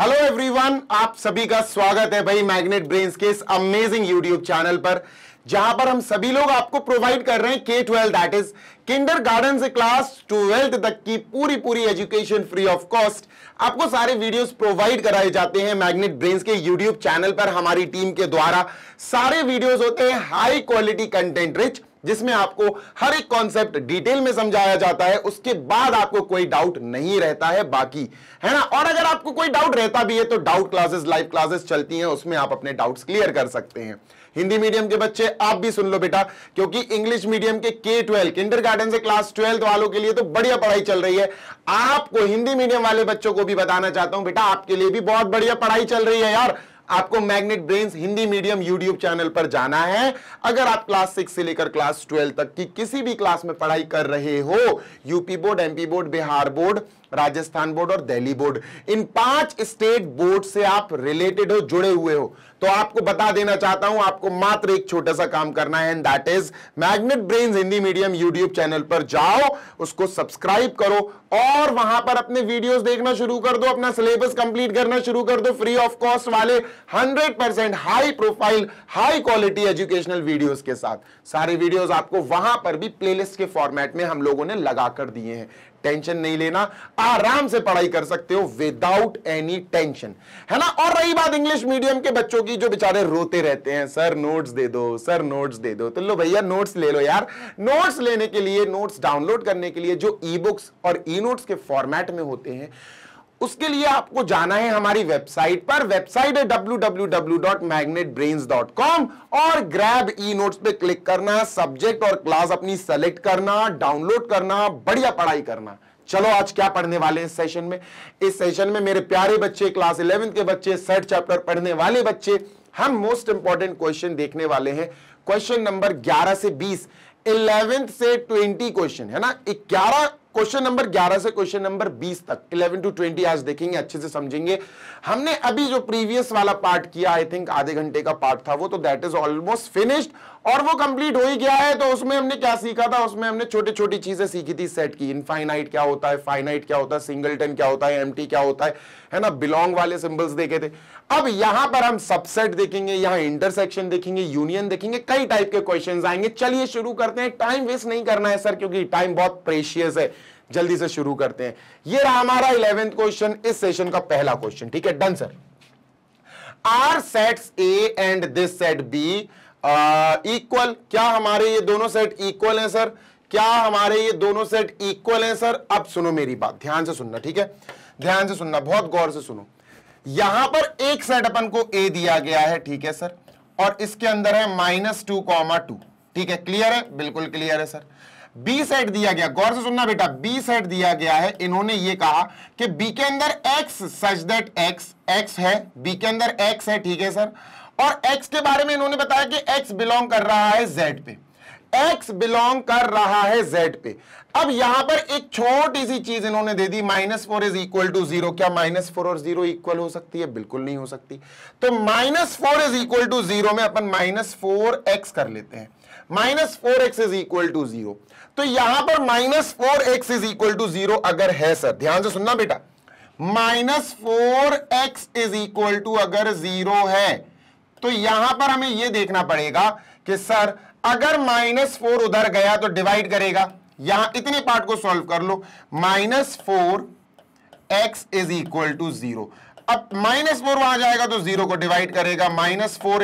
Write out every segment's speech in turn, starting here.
Hello everyone आप सभी का स्वागत है भाई मैग्नेट ब्रेन्स के इस अमेजिंग यूट्यूब चैनल पर जहां पर हम सभी लोग आपको प्रोवाइड कर रहे हैं K twelve that is kindergarten से क्लास ट्वेल्थ तक की पूरी पूरी एजुकेशन फ्री ऑफ कॉस्ट आपको सारे वीडियोस प्रोवाइड कराए जाते हैं मैग्नेट ब्रेन्स के यूट्यूब चैनल पर हमारी टीम के द्वारा सारे वीडियोस होते हैं हाई क्वालिटी कंटेंट रिच जिसमें आपको हर एक कॉन्सेप्ट डिटेल में समझाया जाता है उसके बाद आपको कोई डाउट नहीं रहता है बाकी है ना और अगर आपको कोई डाउट रहता भी है तो डाउट क्लासेस लाइव क्लासेस चलती हैं उसमें आप अपने डाउट्स क्लियर कर सकते हैं हिंदी मीडियम के बच्चे आप भी सुन लो बेटा क्योंकि इंग्लिश मीडियम के के ट्वेल्व किंडर गार्डन से क्लास ट्वेल्थ वालों के लिए तो बढ़िया पढ़ाई चल रही है आपको हिंदी मीडियम वाले बच्चों को भी बताना चाहता हूं बेटा आपके लिए भी बहुत बढ़िया पढ़ाई चल रही है यार आपको magnet brains Hindi medium YouTube channel पर जाना है अगर आप क्लास सिक्स से लेकर क्लास ट्वेल्व तक की किसी भी क्लास में पढ़ाई कर रहे हो UP board MP board Bihar board Rajasthan board और दिल्ली बोर्ड इन पांच स्टेट बोर्ड से आप रिलेटेड हो जुड़े हुए हो तो आपको बता देना चाहता हूं आपको मात्र एक छोटा सा काम करना है and that is magnet brain Hindi medium YouTube channel पर जाओ उसको सब्सक्राइब करो और वहां पर अपने वीडियोस देखना शुरू कर दो अपना सिलेबस कंप्लीट करना शुरू कर दो फ्री ऑफ कॉस्ट वाले 100% high profile high quality educational videos के साथ सारे वीडियोस आपको वहां पर भी प्लेलिस्ट के फॉर्मेट में हम लोगों ने लगाकर दिए हैं टेंशन नहीं लेना आराम से पढ़ाई कर सकते हो विदाउट एनी टेंशन है ना और रही बात इंग्लिश मीडियम के बच्चों की क्योंकि जो बेचारे रोते रहते हैं सर नोट्स दे दो सर नोट्स दे दो तो लो भैया नोट्स ले लो यार नोट्स लेने के लिए नोट्स डाउनलोड करने के लिए जो ई बुक्स और ई नोट्स के फॉर्मेट में होते हैं उसके लिए आपको जाना है हमारी वेबसाइट पर वेबसाइट है www.magnetbrains.com और ग्रैब ई नोट्स पे क्लिक करना सब्जेक्ट और क्लास अपनी सेलेक्ट करना डाउनलोड करना बढ़िया पढ़ाई करना चलो आज क्या पढ़ने वाले हैं सेशन में इस सेशन में मेरे प्यारे बच्चे क्लास इलेवन के बच्चे सर्ट चैप्टर पढ़ने वाले बच्चे हम मोस्ट इंपॉर्टेंट क्वेश्चन देखने वाले हैं क्वेश्चन नंबर 11 से इलेवेंथ से ट्वेंटी क्वेश्चन है ना ग्यारह क्वेश्चन नंबर 11 से क्वेश्चन नंबर 20 तक 11 टू 20 आज देखेंगे अच्छे से समझेंगे हमने अभी जो प्रीवियस वाला पार्ट किया आई थिंक आधे घंटे का पार्ट था वो तो दैट इज ऑलमोस्ट फिनिश्ड और वो कंप्लीट हो ही गया है तो उसमें हमने क्या सीखा था उसमें हमने छोटी छोटी चीजें सीखी थी सेट की इनफाइनाइट क्या होता है फाइनाइट क्या होता है सिंगलटन क्या होता है एम क्या होता है है ना बिलोंग वाले सिंबल्स देखे थे अब यहां पर हम सबसेट देखेंगे यहां इंटरसेक्शन देखेंगे यूनियन देखेंगे कई टाइप के क्वेश्चन आएंगे चलिए शुरू करते हैं टाइम वेस्ट नहीं करना है सर क्योंकि टाइम बहुत प्रेशियस है जल्दी से शुरू करते हैं ये रहा हमारा इलेवेंथ क्वेश्चन इस सेशन का पहला क्वेश्चन ठीक है done sir are sets A and this set B equal क्या हमारे ये दोनों सेट इक्वल हैं सर क्या हमारे ये दोनों सेट इक्वल हैं सर अब सुनो मेरी बात ध्यान से सुनना ठीक है ध्यान से सुनना बहुत गौर से सुनो यहां पर एक सेट अपन को ए दिया गया है ठीक है सर और इसके अंदर है माइनस टू कॉमा टू ठीक है क्लियर है बिल्कुल क्लियर है सर बी सेट दिया गया गौर से सुनना बेटा बी सेट दिया गया है इन्होंने ये कहा कि बी के अंदर x such that x x है बी के अंदर एक्स है ठीक है सर और एक्स के बारे में इन्होंने बताया कि एक्स बिलोंग कर रहा है जेड पे एक्स बिलोंग कर रहा है जेड पे अब यहां पर एक छोटी सी चीज इन्होंने दे दी minus four is equal to zero क्या माइनस फोर और जीरो इक्वल हो सकती है बिल्कुल नहीं हो सकती तो minus four is equal to zero में अपन माइनस फोर एक्स कर लेते हैं minus four x is equal to zero तो यहां पर minus four x is equal to zero अगर है सर ध्यान से सुनना बेटा minus four x is equal to अगर जीरो है तो यहां पर हमें यह देखना पड़ेगा कि सर अगर माइनस फोर उधर गया तो डिवाइड करेगा यहां इतने पार्ट को सॉल्व कर लो minus four x is equal to zero अब माइनस फोर वहां जाएगा तो जीरो को डिवाइड करेगा minus four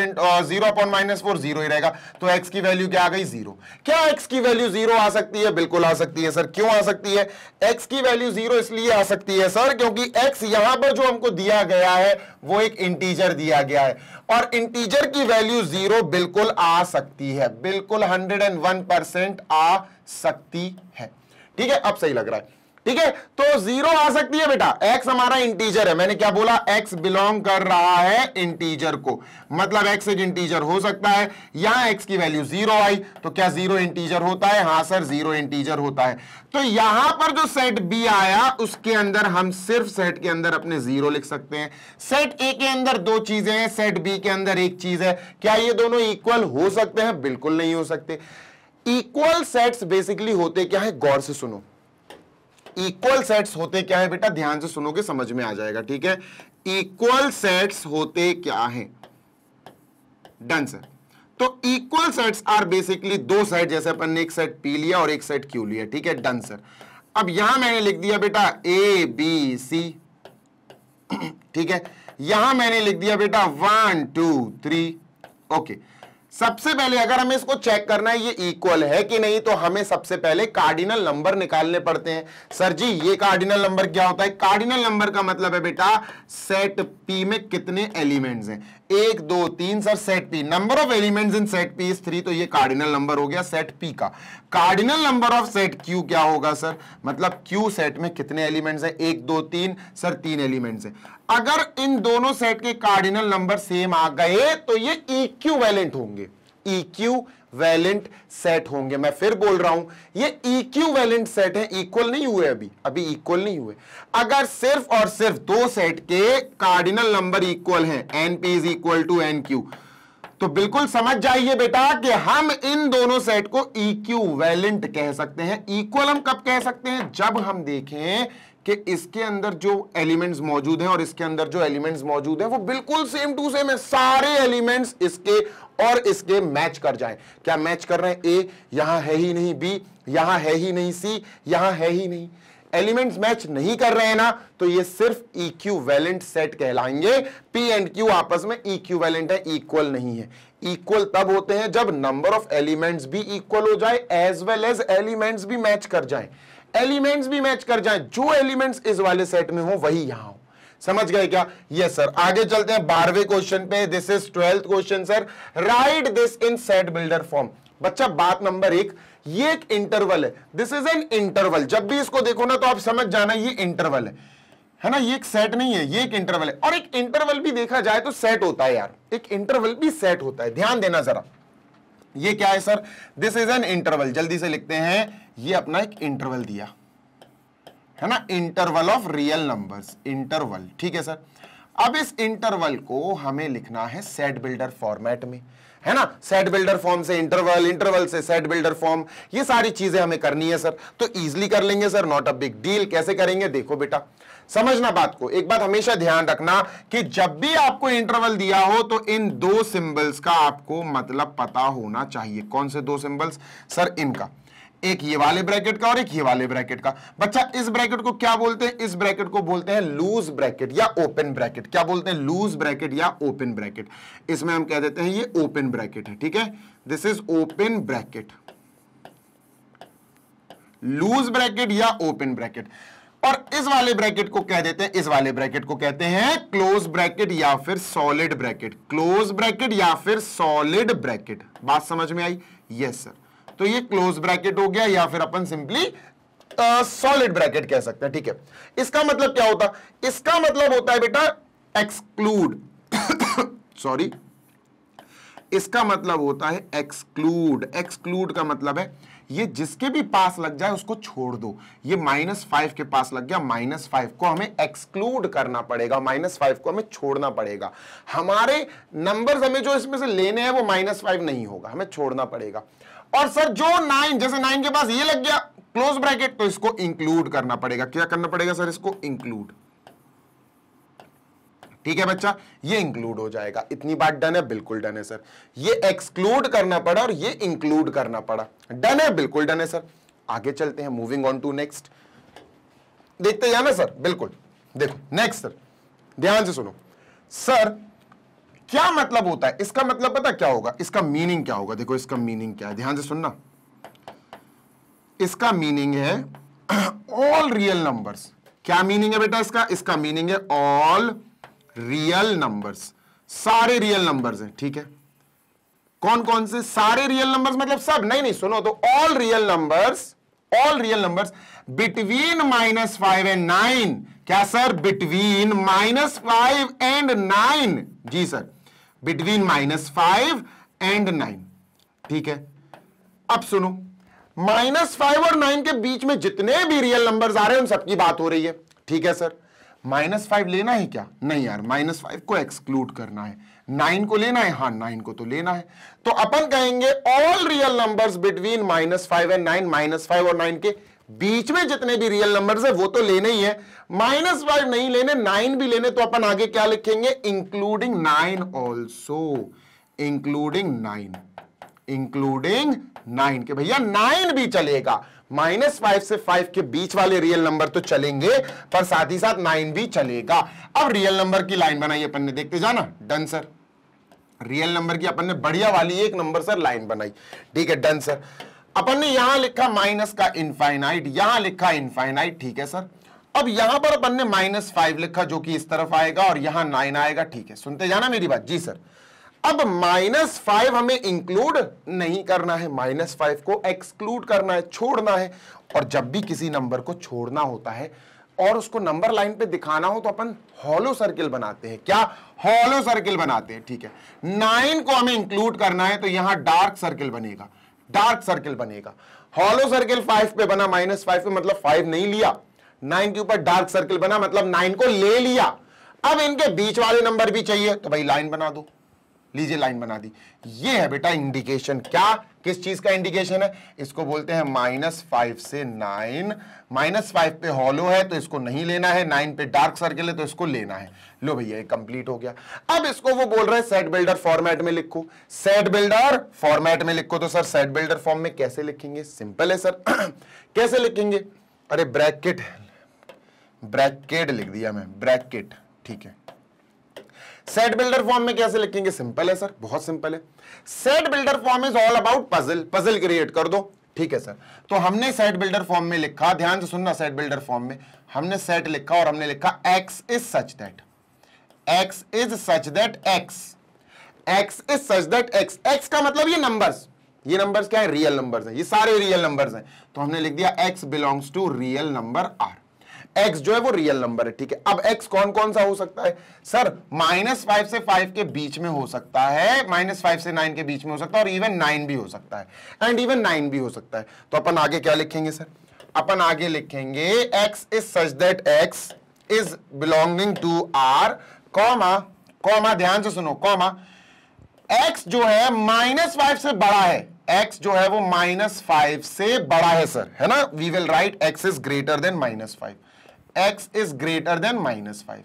zero upon minus four zero ही रहेगा तो एक्स की वैल्यू क्या आ गई जीरो क्या एक्स की वैल्यू जीरो आ सकती है बिल्कुल आ सकती है सर क्यों आ सकती है एक्स की वैल्यू जीरो इसलिए आ सकती है सर क्योंकि एक्स यहां पर जो हमको दिया गया है वो एक इंटीजर दिया गया है और इंटीजर की वैल्यू जीरो बिल्कुल आ सकती है बिल्कुल हंड्रेड एंड वन परसेंट आ सकती है ठीक है अब सही लग रहा है ठीक है तो जीरो आ सकती है बेटा एक्स हमारा इंटीजर है मैंने क्या बोला एक्स बिलोंग कर रहा है इंटीजर को मतलब एक्स एक इंटीजर हो सकता है यहां एक्स की वैल्यू जीरो आई तो क्या जीरो इंटीजर होता है हाँ सर जीरो इंटीजर होता है तो यहां पर जो सेट बी आया उसके अंदर हम सिर्फ सेट के अंदर अपने जीरो लिख सकते हैं सेट ए के अंदर दो चीजें हैं सेट बी के अंदर एक चीज है क्या ये दोनों इक्वल हो सकते हैं बिल्कुल नहीं हो सकते इक्वल सेट्स बेसिकली होते क्या है गौर से सुनो इक्वल सेट्स होते क्या है बेटा ध्यान से सुनोगे समझ में आ जाएगा ठीक है इक्वल सेट्स होते क्या है डन सर तो इक्वल सेट्स आर बेसिकली दो सेट जैसे अपन ने एक सेट पी लिया और एक सेट क्यू लिया ठीक है डन सर अब यहां मैंने लिख दिया बेटा ए बी सी ठीक है यहां मैंने लिख दिया बेटा one two three okay okay. सबसे पहले अगर हमें इसको चेक करना है ये इक्वल है कि नहीं तो हमें सबसे पहले कार्डिनल नंबर निकालने पड़ते हैं सर जी ये कार्डिनल नंबर क्या होता है कार्डिनल नंबर का मतलब है बेटा सेट पी में कितने एलिमेंट्स हैं एक दो तीन sir set P number of elements in set P is three तो ये कार्डिनल नंबर हो गया सेट पी का cardinal number of set Q क्या होगा सर मतलब क्यू सेट में कितने एलिमेंट्स हैं एक दो तीन सर तीन एलिमेंट्स हैं अगर इन दोनों सेट के कार्डिनल नंबर सेम आ गए तो ये इक्यूवेलेंट e होंगे इक्यू e वैलेंट सेट होंगे मैं फिर बोल रहा हूं ये इक्यू वैलेंट सेट है इक्वल नहीं हुए अभी अभी इक्वल नहीं हुए अगर सिर्फ और सिर्फ दो सेट के कार्डिनल नंबर इक्वल हैं n P is equal to n Q तो बिल्कुल समझ जाइए बेटा कि हम इन दोनों सेट को इक्यू e वैलेंट कह सकते हैं इक्वल हम कब कह सकते हैं जब हम देखें कि इसके अंदर जो एलिमेंट्स मौजूद हैं और इसके अंदर जो एलिमेंट्स मौजूद हैं वो बिल्कुल सेम टू सेम है सारे एलिमेंट्स इसके और इसके मैच कर जाएं क्या मैच कर रहे हैं ए यहां है ही नहीं बी यहां है ही नहीं सी यहां है ही नहीं एलिमेंट्स मैच नहीं कर रहे हैं ना तो ये सिर्फ इक्यूवेलेंट सेट कहलाएंगे पी एंड क्यू आपस में इक्यूवेलेंट है इक्वल नहीं है इक्वल तब होते हैं जब नंबर ऑफ एलिमेंट्स भी इक्वल हो जाए एज वेल एज एलिमेंट्स भी मैच कर जाए एलिमेंट्स भी मैच कर जाए जो एलिमेंट्स इस वाले सेट में हो वही यहां हो समझ गए क्या यस yes, सर आगे चलते हैं बारहवें क्वेश्चन पे this is twelfth question sir right this in set builder form बच्चा बात नंबर एक ये एक इंटरवल है दिस इज एन इंटरवल जब भी इसको देखो ना तो आप समझ जाना ये इंटरवल है है ना ये एक सेट नहीं है ये एक इंटरवल है और एक इंटरवल भी देखा जाए तो सेट होता है यार एक इंटरवल भी सेट होता है ध्यान देना जरा ये क्या है sir this is an interval जल्दी से लिखते हैं ये अपना एक इंटरवल दिया है ना interval of real numbers interval ठीक है सर अब इस इंटरवल को हमें लिखना है सेट बिल्डर फॉर्मेट में है ना सेट बिल्डर फॉर्म से इंटरवल इंटरवल से सेट बिल्डर फॉर्म ये सारी चीजें हमें करनी है सर तो इजिली कर लेंगे sir not a big deal कैसे करेंगे देखो बेटा समझना बात को एक बात हमेशा ध्यान रखना कि जब भी आपको इंटरवल दिया हो तो इन दो सिंबल्स का आपको मतलब पता होना चाहिए कौन से दो सिंबल्स सर इनका एक ये वाले ब्रैकेट का और एक ये वाले ब्रैकेट का बच्चा इस ब्रैकेट को क्या बोलते हैं इस ब्रैकेट को बोलते हैं लूज ब्रैकेट या ओपन ब्रैकेट क्या बोलते हैं लूज ब्रैकेट या ओपन ब्रैकेट इसमें हम कह देते हैं ये ओपन ब्रैकेट है ठीक है this is open bracket loose bracket या ओपन ब्रैकेट और इस वाले ब्रैकेट को कह देते हैं इस वाले ब्रैकेट को कहते हैं क्लोज ब्रैकेट या फिर सॉलिड ब्रैकेट क्लोज ब्रैकेट या फिर सॉलिड ब्रैकेट बात समझ में आई यस सर तो ये क्लोज ब्रैकेट हो गया या फिर अपन सिंपली सॉलिड ब्रैकेट कह सकते हैं ठीक है इसका मतलब क्या होता इसका मतलब होता है बेटा एक्सक्लूड सॉरी इसका मतलब होता है एक्सक्लूड एक्सक्लूड का मतलब है ये जिसके भी पास लग जाए उसको छोड़ दो ये माइनस फाइव के पास लग गया माइनस फाइव को हमें एक्सक्लूड करना पड़ेगा माइनस फाइव को हमें छोड़ना पड़ेगा हमारे नंबर्स हमें जो इसमें से लेने हैं वो माइनस फाइव नहीं होगा हमें छोड़ना पड़ेगा और सर जो नाइन जैसे नाइन के पास ये लग गया क्लोज ब्रैकेट तो इसको इंक्लूड करना पड़ेगा क्या करना पड़ेगा सर इसको इंक्लूड ठीक है बच्चा ये इंक्लूड हो जाएगा इतनी बात डन है बिल्कुल डन है सर ये एक्सक्लूड करना पड़ा और ये इंक्लूड करना पड़ा डन है बिल्कुल डन है सर आगे चलते हैं मूविंग ऑन टू नेक्स्ट देखते हैं ना सर बिल्कुल देखो नेक्स्ट सर ध्यान से सुनो सर क्या मतलब होता है इसका मतलब पता क्या होगा इसका मीनिंग क्या होगा देखो इसका मीनिंग क्या है ध्यान से सुनना इसका मीनिंग है ऑल रियल नंबर्स क्या मीनिंग है बेटा इसका इसका मीनिंग है ऑल रियल नंबर्स सारे रियल नंबर्स हैं ठीक है कौन कौन से सारे रियल नंबर्स मतलब सब नहीं नहीं सुनो तो all real numbers all real numbers between minus five and nine क्या sir between minus five and nine जी sir between minus five and nine ठीक है अब सुनो माइनस फाइव और नाइन के बीच में जितने भी रियल नंबर्स आ रहे हैं उन सबकी बात हो रही है ठीक है सर माइनस फाइव लेना है क्या नहीं यार माइनस फाइव को एक्सक्लूड करना है नाइन को लेना है हाँ नाइन को तो लेना है तो अपन कहेंगे all real numbers between minus five and nine minus five और नाइन के बीच में जितने भी रियल नंबर्स है वो तो लेने ही है माइनस फाइव नहीं लेने नाइन भी लेने तो अपन आगे क्या लिखेंगे including nine also including nine including nine के भैया नाइन भी चलेगा माइनस फाइव से फाइव के बीच वाले रियल नंबर तो चलेंगे पर साथ ही साथ नाइन भी चलेगा अब रियल नंबर की लाइन बनाई अपन ने देखते जाना डन सर रियल नंबर की अपन ने बढ़िया वाली एक नंबर सर लाइन बनाई ठीक है डन सर अपन ने यहां लिखा माइनस का इनफाइनाइट यहां लिखा इनफाइनाइट ठीक है सर अब यहां पर अपन ने माइनस फाइव लिखा जो कि इस तरफ आएगा और यहां नाइन आएगा ठीक है सुनते जाना मेरी बात जी सर अब माइनस फाइव हमें इंक्लूड नहीं करना है माइनस फाइव को एक्सक्लूड करना है छोड़ना है और जब भी किसी नंबर को छोड़ना होता है और उसको नंबर लाइन पे दिखाना हो तो अपन हॉलो सर्किल बनाते हैं क्या हॉलो सर्किल बनाते हैं ठीक है नाइन को हमें इंक्लूड करना है तो यहां डार्क सर्किल बनेगा डार्क सर्किल बनेगा हॉलो सर्किल फाइव पे बना माइनस फाइव पे मतलब फाइव नहीं लिया नाइन के ऊपर डार्क सर्किल बना मतलब नाइन को ले लिया अब इनके बीच वाले नंबर भी चाहिए तो भाई लाइन बना दो लीजिए लाइन बना दी ये है बेटा इंडिकेशन क्या किस चीज का इंडिकेशन है इसको बोलते हैं माइनस फाइव से नाइन माइनस फाइव पे हॉलो है तो इसको नहीं लेना है नाइन पे डार्क सर्कल है तो इसको लेना है लो भैया कंप्लीट हो गया अब इसको वो बोल रहे हैं सेट बिल्डर फॉर्मेट में लिखो सेट बिल्डर फॉर्मेट में लिखो तो सर सेट बिल्डर फॉर्म में कैसे लिखेंगे सिंपल है सर कैसे लिखेंगे अरे ब्रैकेट ब्रैकेट लिख दिया मैं ब्रैकेट ठीक है सेट बिल्डर फॉर्म में कैसे लिखेंगे सिंपल है सर बहुत सिंपल है set builder form is all about puzzle puzzle create कर दो ठीक है सर तो हमने सेट बिल्डर फॉर्म में लिखा ध्यान से सुनना सेट बिल्डर फॉर्म में हमने सेट लिखा और हमने लिखा x is such that x is such that x x is such that x x का मतलब ये नंबर्स ये नंबर्स क्या है रियल नंबर्स हैं ये सारे रियल नंबर्स हैं तो हमने लिख दिया x belongs to real number R x जो है वो रियल नंबर है ठीक है अब x कौन कौन सा हो सकता है सर माइनस फाइव से फाइव के बीच में हो सकता है माइनस फाइव से नाइन के बीच में हो सकता है और इवन नाइन भी हो सकता है एंड इवन नाइन भी हो सकता है तो अपन आगे क्या लिखेंगे सर अपन आगे लिखेंगे x is such that x is belonging to r comma comma ध्यान से सुनो कॉमा x जो है माइनस फाइव से बड़ा है x जो है वो माइनस फाइव से बड़ा है सर है ना we will write x is greater than minus five x is greater than minus five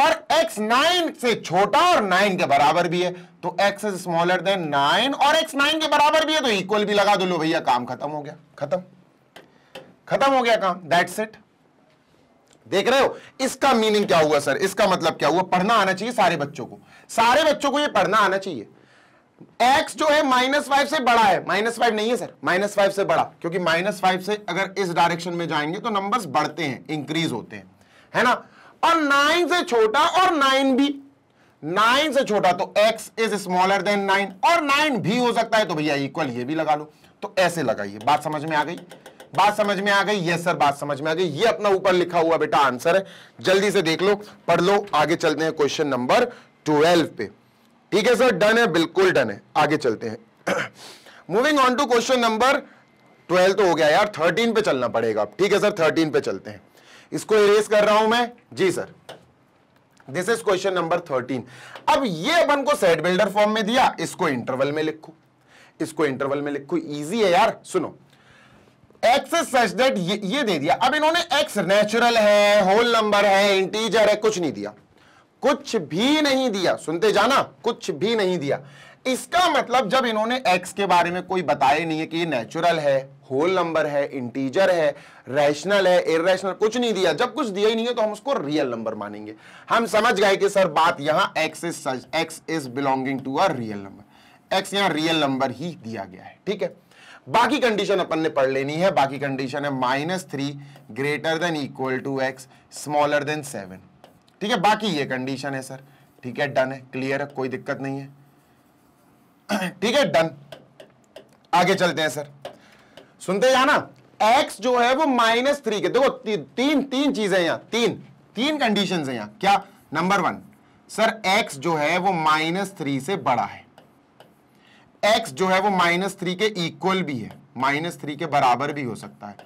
पर x 9 से छोटा और 9 के बराबर भी है तो x इज स्मॉलर देन 9 और x 9 के बराबर भी है तो इक्वल भी लगा दो लो भैया काम खत्म हो गया खत्म खत्म हो गया काम दैट्स इट देख रहे हो इसका मीनिंग क्या हुआ सर इसका मतलब क्या हुआ पढ़ना आना चाहिए सारे बच्चों को सारे बच्चों को ये पढ़ना आना चाहिए एक्स जो है माइनस फाइव से बड़ा है माइनस फाइव नहीं है सर माइनस फाइव से बड़ा क्योंकि माइनस फाइव से अगर इस डायरेक्शन में जाएंगे तो नंबर्स बढ़ते हैं इंक्रीज होते हैं है ना और नाइन से छोटा और नाइन भी नाइन से छोटा तो x is smaller than nine और नाइन भी हो सकता है तो भैया इक्वल ये भी लगा लो तो ऐसे लगाइए बात समझ में आ गई बात समझ में आ गई यस सर बात समझ में आ गई ये अपना ऊपर लिखा हुआ बेटा आंसर है जल्दी से देख लो पढ़ लो आगे चलते हैं क्वेश्चन नंबर ट्वेल्व पे ठीक है सर डन है बिल्कुल डन है आगे चलते हैं moving on to question number twelve तो हो गया यार थर्टीन पे चलना पड़ेगा ठीक है सर थर्टीन पे चलते हैं इसको इरेज कर रहा हूं मैं जी sir this is question number thirteen अब ये अपन को सेट बिल्डर फॉर्म में दिया इसको इंटरवल में लिखो इसको इंटरवल में लिखो इजी है यार सुनो एक्स सच देट ये दे दिया अब इन्होंने एक्स नेचुरल है होल नंबर है इंटीजर है कुछ नहीं दिया कुछ भी नहीं दिया सुनते जाना कुछ भी नहीं दिया इसका मतलब जब इन्होंने x के बारे में कोई बताया नहीं है कि ये नेचुरल है होल नंबर है इंटीजर है रैशनल है इरेशनल कुछ नहीं दिया जब कुछ दिया ही नहीं है तो हम उसको रियल नंबर मानेंगे हम समझ गए कि सर बात यहां x is such x is belonging to a real number x यहां रियल नंबर ही दिया गया है ठीक है बाकी कंडीशन अपन ने पढ़ लेनी है बाकी कंडीशन है minus three greater than equal to x smaller than seven ठीक है बाकी ये कंडीशन है सर ठीक है डन है क्लियर है कोई दिक्कत नहीं है ठीक है डन आगे चलते हैं सर सुनते हैं ना एक्स जो है वो माइनस थ्री के देखो ती, तीन तीन चीजें यहां तीन तीन कंडीशन है यहां क्या नंबर वन सर एक्स जो है वो माइनस थ्री से बड़ा है एक्स जो है वो माइनस थ्री के इक्वल भी है माइनस थ्री के बराबर भी हो सकता है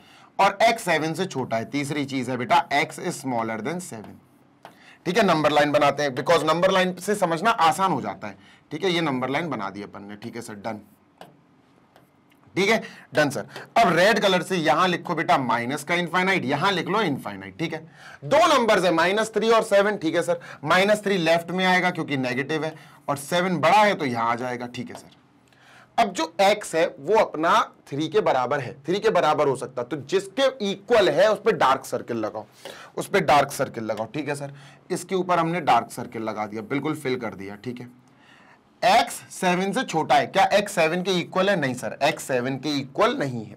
और एक्स सेवन से छोटा है तीसरी चीज है बेटा x is smaller than seven ठीक है नंबर लाइन बनाते हैं बिकॉज नंबर लाइन से समझना आसान हो जाता है ठीक है ये नंबर लाइन बना दी अपन ने ठीक है सर डन ठीक है डन सर अब रेड कलर से यहां लिखो बेटा माइनस का इनफाइनाइट यहां लिख लो इनफाइनाइट ठीक है दो नंबर्स है माइनस थ्री और सेवन ठीक है सर माइनस थ्री लेफ्ट में आएगा क्योंकि नेगेटिव है और सेवन बड़ा है तो यहां आ जाएगा ठीक है सर अब जो x है वो अपना थ्री के बराबर है थ्री के बराबर हो सकता तो जिसके इक्वल है उस पर डार्क सर्किल लगाओ उस पर डार्क सर्किल लगाओ ठीक है सर इसके ऊपर हमने डार्क सर्किल लगा दिया बिल्कुल फिल कर दिया ठीक है x सेवन से छोटा है क्या x सेवन के इक्वल है नहीं सर x सेवन के इक्वल नहीं है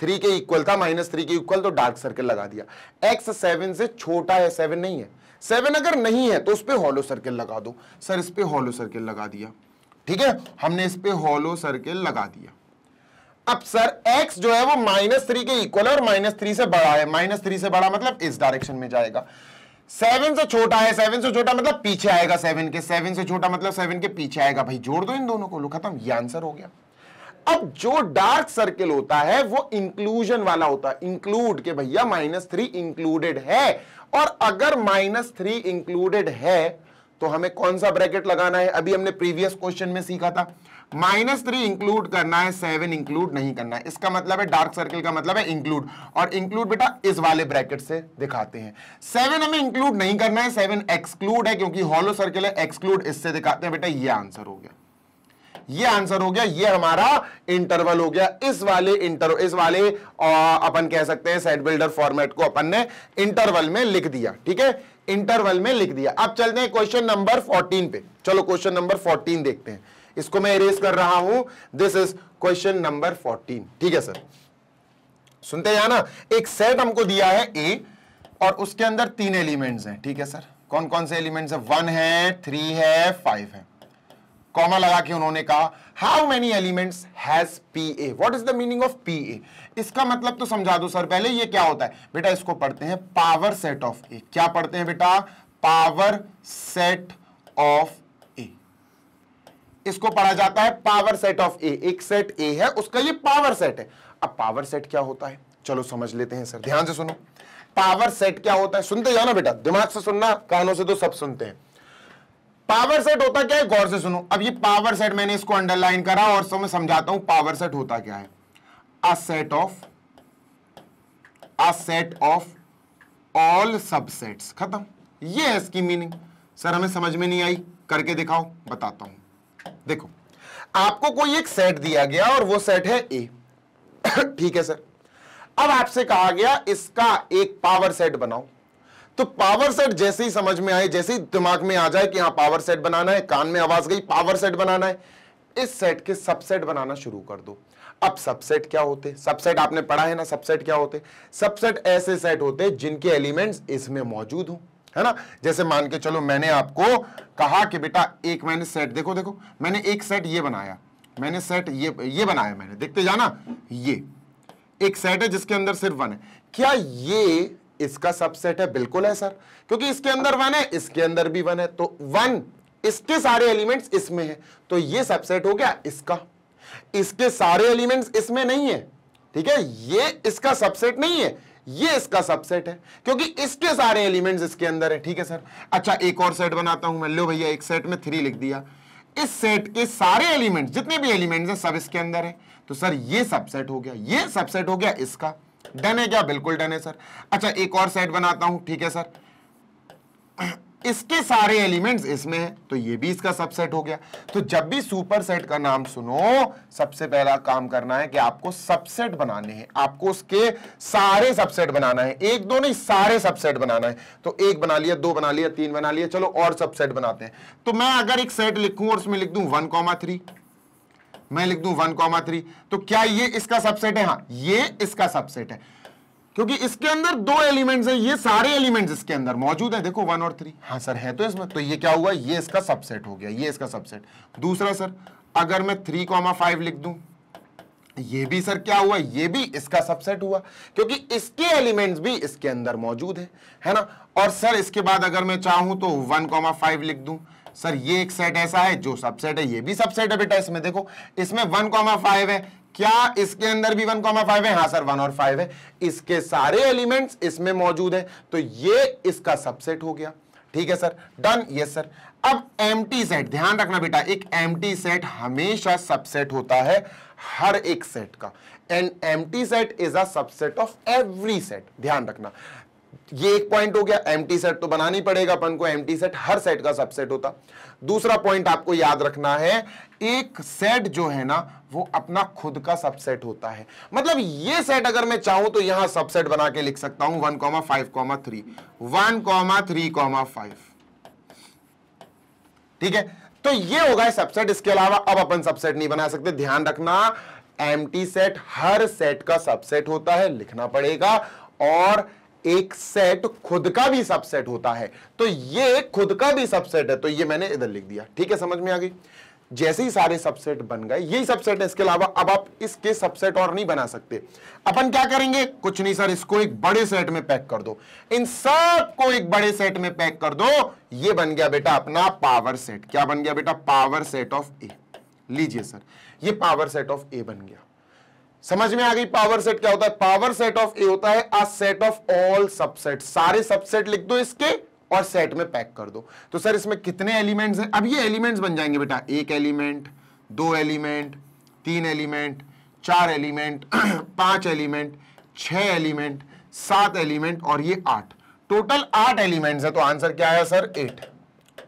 थ्री के इक्वल था माइनस थ्री के इक्वल तो डार्क सर्किल लगा दिया x सेवन से छोटा है सेवन नहीं है सेवन अगर नहीं है तो उस पर हॉलो सर्किल लगा दो सर इस पर हॉलो सर्किल लगा दिया ठीक है हमने इस पे होलो सर्किल लगा दिया अब सर x जो है वो माइनस थ्री के इक्वल और माइनस थ्री से बड़ा है माइनस थ्री से बड़ा मतलब इस डायरेक्शन में जाएगा सेवन से छोटा है सेवन से छोटा मतलब पीछे आएगा सेवन के सेवन से छोटा मतलब सेवन के पीछे आएगा भाई जोड़ दो इन दोनों को लो खत्म ये आंसर हो गया अब जो डार्क सर्किल होता है वो इंक्लूजन वाला होता है इंक्लूड के भैया माइनस थ्री इंक्लूडेड है और अगर माइनस थ्री इंक्लूडेड है तो हमें कौन सा ब्रैकेट लगाना है अभी हमने प्रीवियस क्वेश्चन में सीखा था माइनस थ्री इंक्लूड करना है सेवन इंक्लूड नहीं करना है इसका मतलब है डार्क सर्कल का मतलब है इंक्लूड और इंक्लूड बेटा इस वाले ब्रैकेट से दिखाते हैं सेवन हमें इंक्लूड नहीं करना है सेवन एक्सक्लूड है क्योंकि हॉलो सर्कल है एक्सक्लूड इससे दिखाते हैं बेटा ये आंसर हो गया ये आंसर हो गया ये हमारा इंटरवल हो गया इस वाले इंटर इस वाले अपन कह सकते हैं सेट बिल्डर फॉर्मेट को अपन ने इंटरवल में लिख दिया ठीक है इंटरवल में लिख दिया अब चलते हैं क्वेश्चन नंबर 14 पे चलो क्वेश्चन नंबर 14 देखते हैं इसको मैं इरेज कर रहा हूं दिस इज क्वेश्चन नंबर 14 ठीक है सर सुनते हैं ना एक सेट हमको दिया है ए और उसके अंदर तीन एलिमेंट्स हैं ठीक है सर कौन कौन से एलिमेंट्स है वन है थ्री है फाइव है कॉमा लगा के उन्होंने कहा how many elements has P A what is the meaning of P A इसका मतलब तो समझा दो सर पहले ये क्या होता है बेटा इसको पढ़ते हैं पावर सेट ऑफ ए क्या पढ़ते हैं बेटा पावर सेट ऑफ इसको पढ़ा जाता है पावर सेट ऑफ ए एक सेट ए है उसका ये पावर सेट है अब पावर सेट क्या होता है चलो समझ लेते हैं सर ध्यान से सुनो पावर सेट क्या होता है सुनते जाना बेटा दिमाग से सुनना कानों से तो सब सुनते हैं पावर सेट होता क्या है गौर से सुनो अब ये पावर सेट मैंने इसको अंडरलाइन करा और मैं समझाता हूं पावर सेट होता क्या है a set of a set of all subsets खत्म ये है इसकी मीनिंग सर हमें समझ में नहीं आई करके दिखाओ बताता हूं देखो आपको कोई एक सेट दिया गया और वो सेट है ए ठीक है सर अब आपसे कहा गया इसका एक पावर सेट बनाओ तो पावर सेट जैसे ही समझ में आए जैसे ही दिमाग में आ जाए कि हाँ पावर सेट बनाना है कान में आवाज गई पावर सेट बनाना है इस सेट के सबसेट बनाना शुरू कर दो अब सबसेट क्या होते सबसेट आपने पढ़ा है ना सबसेट क्या होते सबसेट ऐसे सेट होते जिनके एलिमेंट्स इसमें मौजूद हो है ना जैसे मान के चलो मैंने आपको कहा कि बेटा एक मैंने सेट देखो देखो मैंने एक सेट ये बनाया मैंने सेट ये ये बनाया मैंने देखते जाना ये एक सेट है जिसके अंदर सिर्फ वन है क्या ये इसका सबसेट है बिल्कुल है सर क्योंकि इसके अंदर वन है इसके अंदर भी वन है तो वन इसके सारे एलिमेंट्स इसमें है तो ये सबसेट हो गया इसका इसके सारे एलिमेंट्स इसमें नहीं है ठीक है ये इसका सबसेट नहीं है ये इसका सबसेट है क्योंकि इसके सारे एलिमेंट्स इसके अंदर है ठीक है सर अच्छा एक और सेट बनाता हूं मैं लो भैया एक सेट में थ्री लिख दिया इस सेट के सारे एलिमेंट्स जितने भी एलिमेंट्स हैं सब इसके अंदर है तो सर ये सबसेट हो गया ये सबसेट हो गया इसका डन है क्या बिल्कुल डन है सर अच्छा एक और सेट बनाता हूं ठीक है सर इसके सारे एलिमेंट्स इसमें है तो ये भी इसका सबसेट हो गया तो जब भी सुपर सेट का नाम सुनो सबसे पहला काम करना है कि आपको सबसेट बनाने हैं आपको उसके सारे सबसेट बनाना है एक दो नहीं सारे सबसेट बनाना है तो एक बना लिया दो बना लिया तीन बना लिया चलो और सबसेट बनाते हैं तो मैं अगर एक सेट लिखूं और उसमें लिख दू वन कॉमा थ्री मैं लिख दूं वन कॉमा थ्री तो क्या ये इसका सबसेट है हाँ ये इसका सबसेट है क्योंकि इसके अंदर दो एलिमेंट्स हैं ये सारे एलिमेंट्स इसके अंदर मौजूद हैं देखो वन और थ्री हाँ सर है तो इसमें तो ये क्या हुआ ये इसका सबसेट हो गया ये इसका सबसेट दूसरा सर अगर मैं थ्री कॉमा फाइव लिख दूं ये भी सर क्या हुआ ये भी इसका सबसेट हुआ क्योंकि इसके एलिमेंट्स भी इसके अंदर मौजूद है है ना और सर इसके बाद अगर मैं चाहूं तो वन कॉमा फाइव लिख दूं सर ये एक सेट ऐसा है जो सबसेट है ये भी सबसेट है बेटा इसमें देखो इसमें वन कॉमा फाइव है क्या इसके अंदर भी वन कॉमा फाइव है हाँ सर वन और फाइव है इसके सारे एलिमेंट्स इसमें मौजूद है तो ये इसका सबसेट हो गया ठीक है सर डन यस सर अब एम सेट ध्यान रखना बेटा एक एम सेट हमेशा सबसेट होता है हर एक सेट का एंड एम set is a subset of every set ध्यान रखना ये एक पॉइंट हो गया एम्प्टी सेट तो बनानी पड़ेगा अपन को एम्प्टी सेट हर सेट का सबसेट होता दूसरा पॉइंट आपको याद रखना है एक सेट जो है ना वो अपना खुद का सबसेट होता है मतलब ये सेट अगर मैं चाहूं तो यहां सबसेट बना के लिख सकता हूं one comma five comma three one comma three comma five ठीक है तो ये होगा सबसेट इसके अलावा अब अपन सबसेट नहीं बना सकते ध्यान रखना एम्प्टी सेट हर सेट का सबसेट होता है लिखना पड़ेगा और एक सेट खुद का भी सबसेट होता है तो ये खुद का भी सबसेट है तो ये मैंने इधर लिख दिया ठीक है समझ में आ गई जैसे ही सारे सबसेट बन गए यही सबसेट है इसके अलावा अब आप इसके सबसेट और नहीं बना सकते अपन क्या करेंगे कुछ नहीं सर इसको एक बड़े सेट में पैक कर दो इन सब को एक बड़े सेट में पैक कर दो ये बन गया बेटा अपना पावर सेट क्या बन गया बेटा पावर सेट ऑफ ए लीजिए सर ये पावर सेट ऑफ ए बन गया समझ में आ गई पावर सेट क्या होता है पावर सेट ऑफ ए होता है a set of all subset सारे सबसेट लिख दो इसके और सेट में पैक कर दो तो सर इसमें कितने एलिमेंट्स हैं अब ये एलिमेंट्स बन जाएंगे बेटा एक एलिमेंट दो एलिमेंट तीन एलिमेंट चार एलिमेंट पांच एलिमेंट छह एलिमेंट सात एलिमेंट और ये आठ टोटल आठ एलिमेंट्स है तो आंसर क्या है sir eight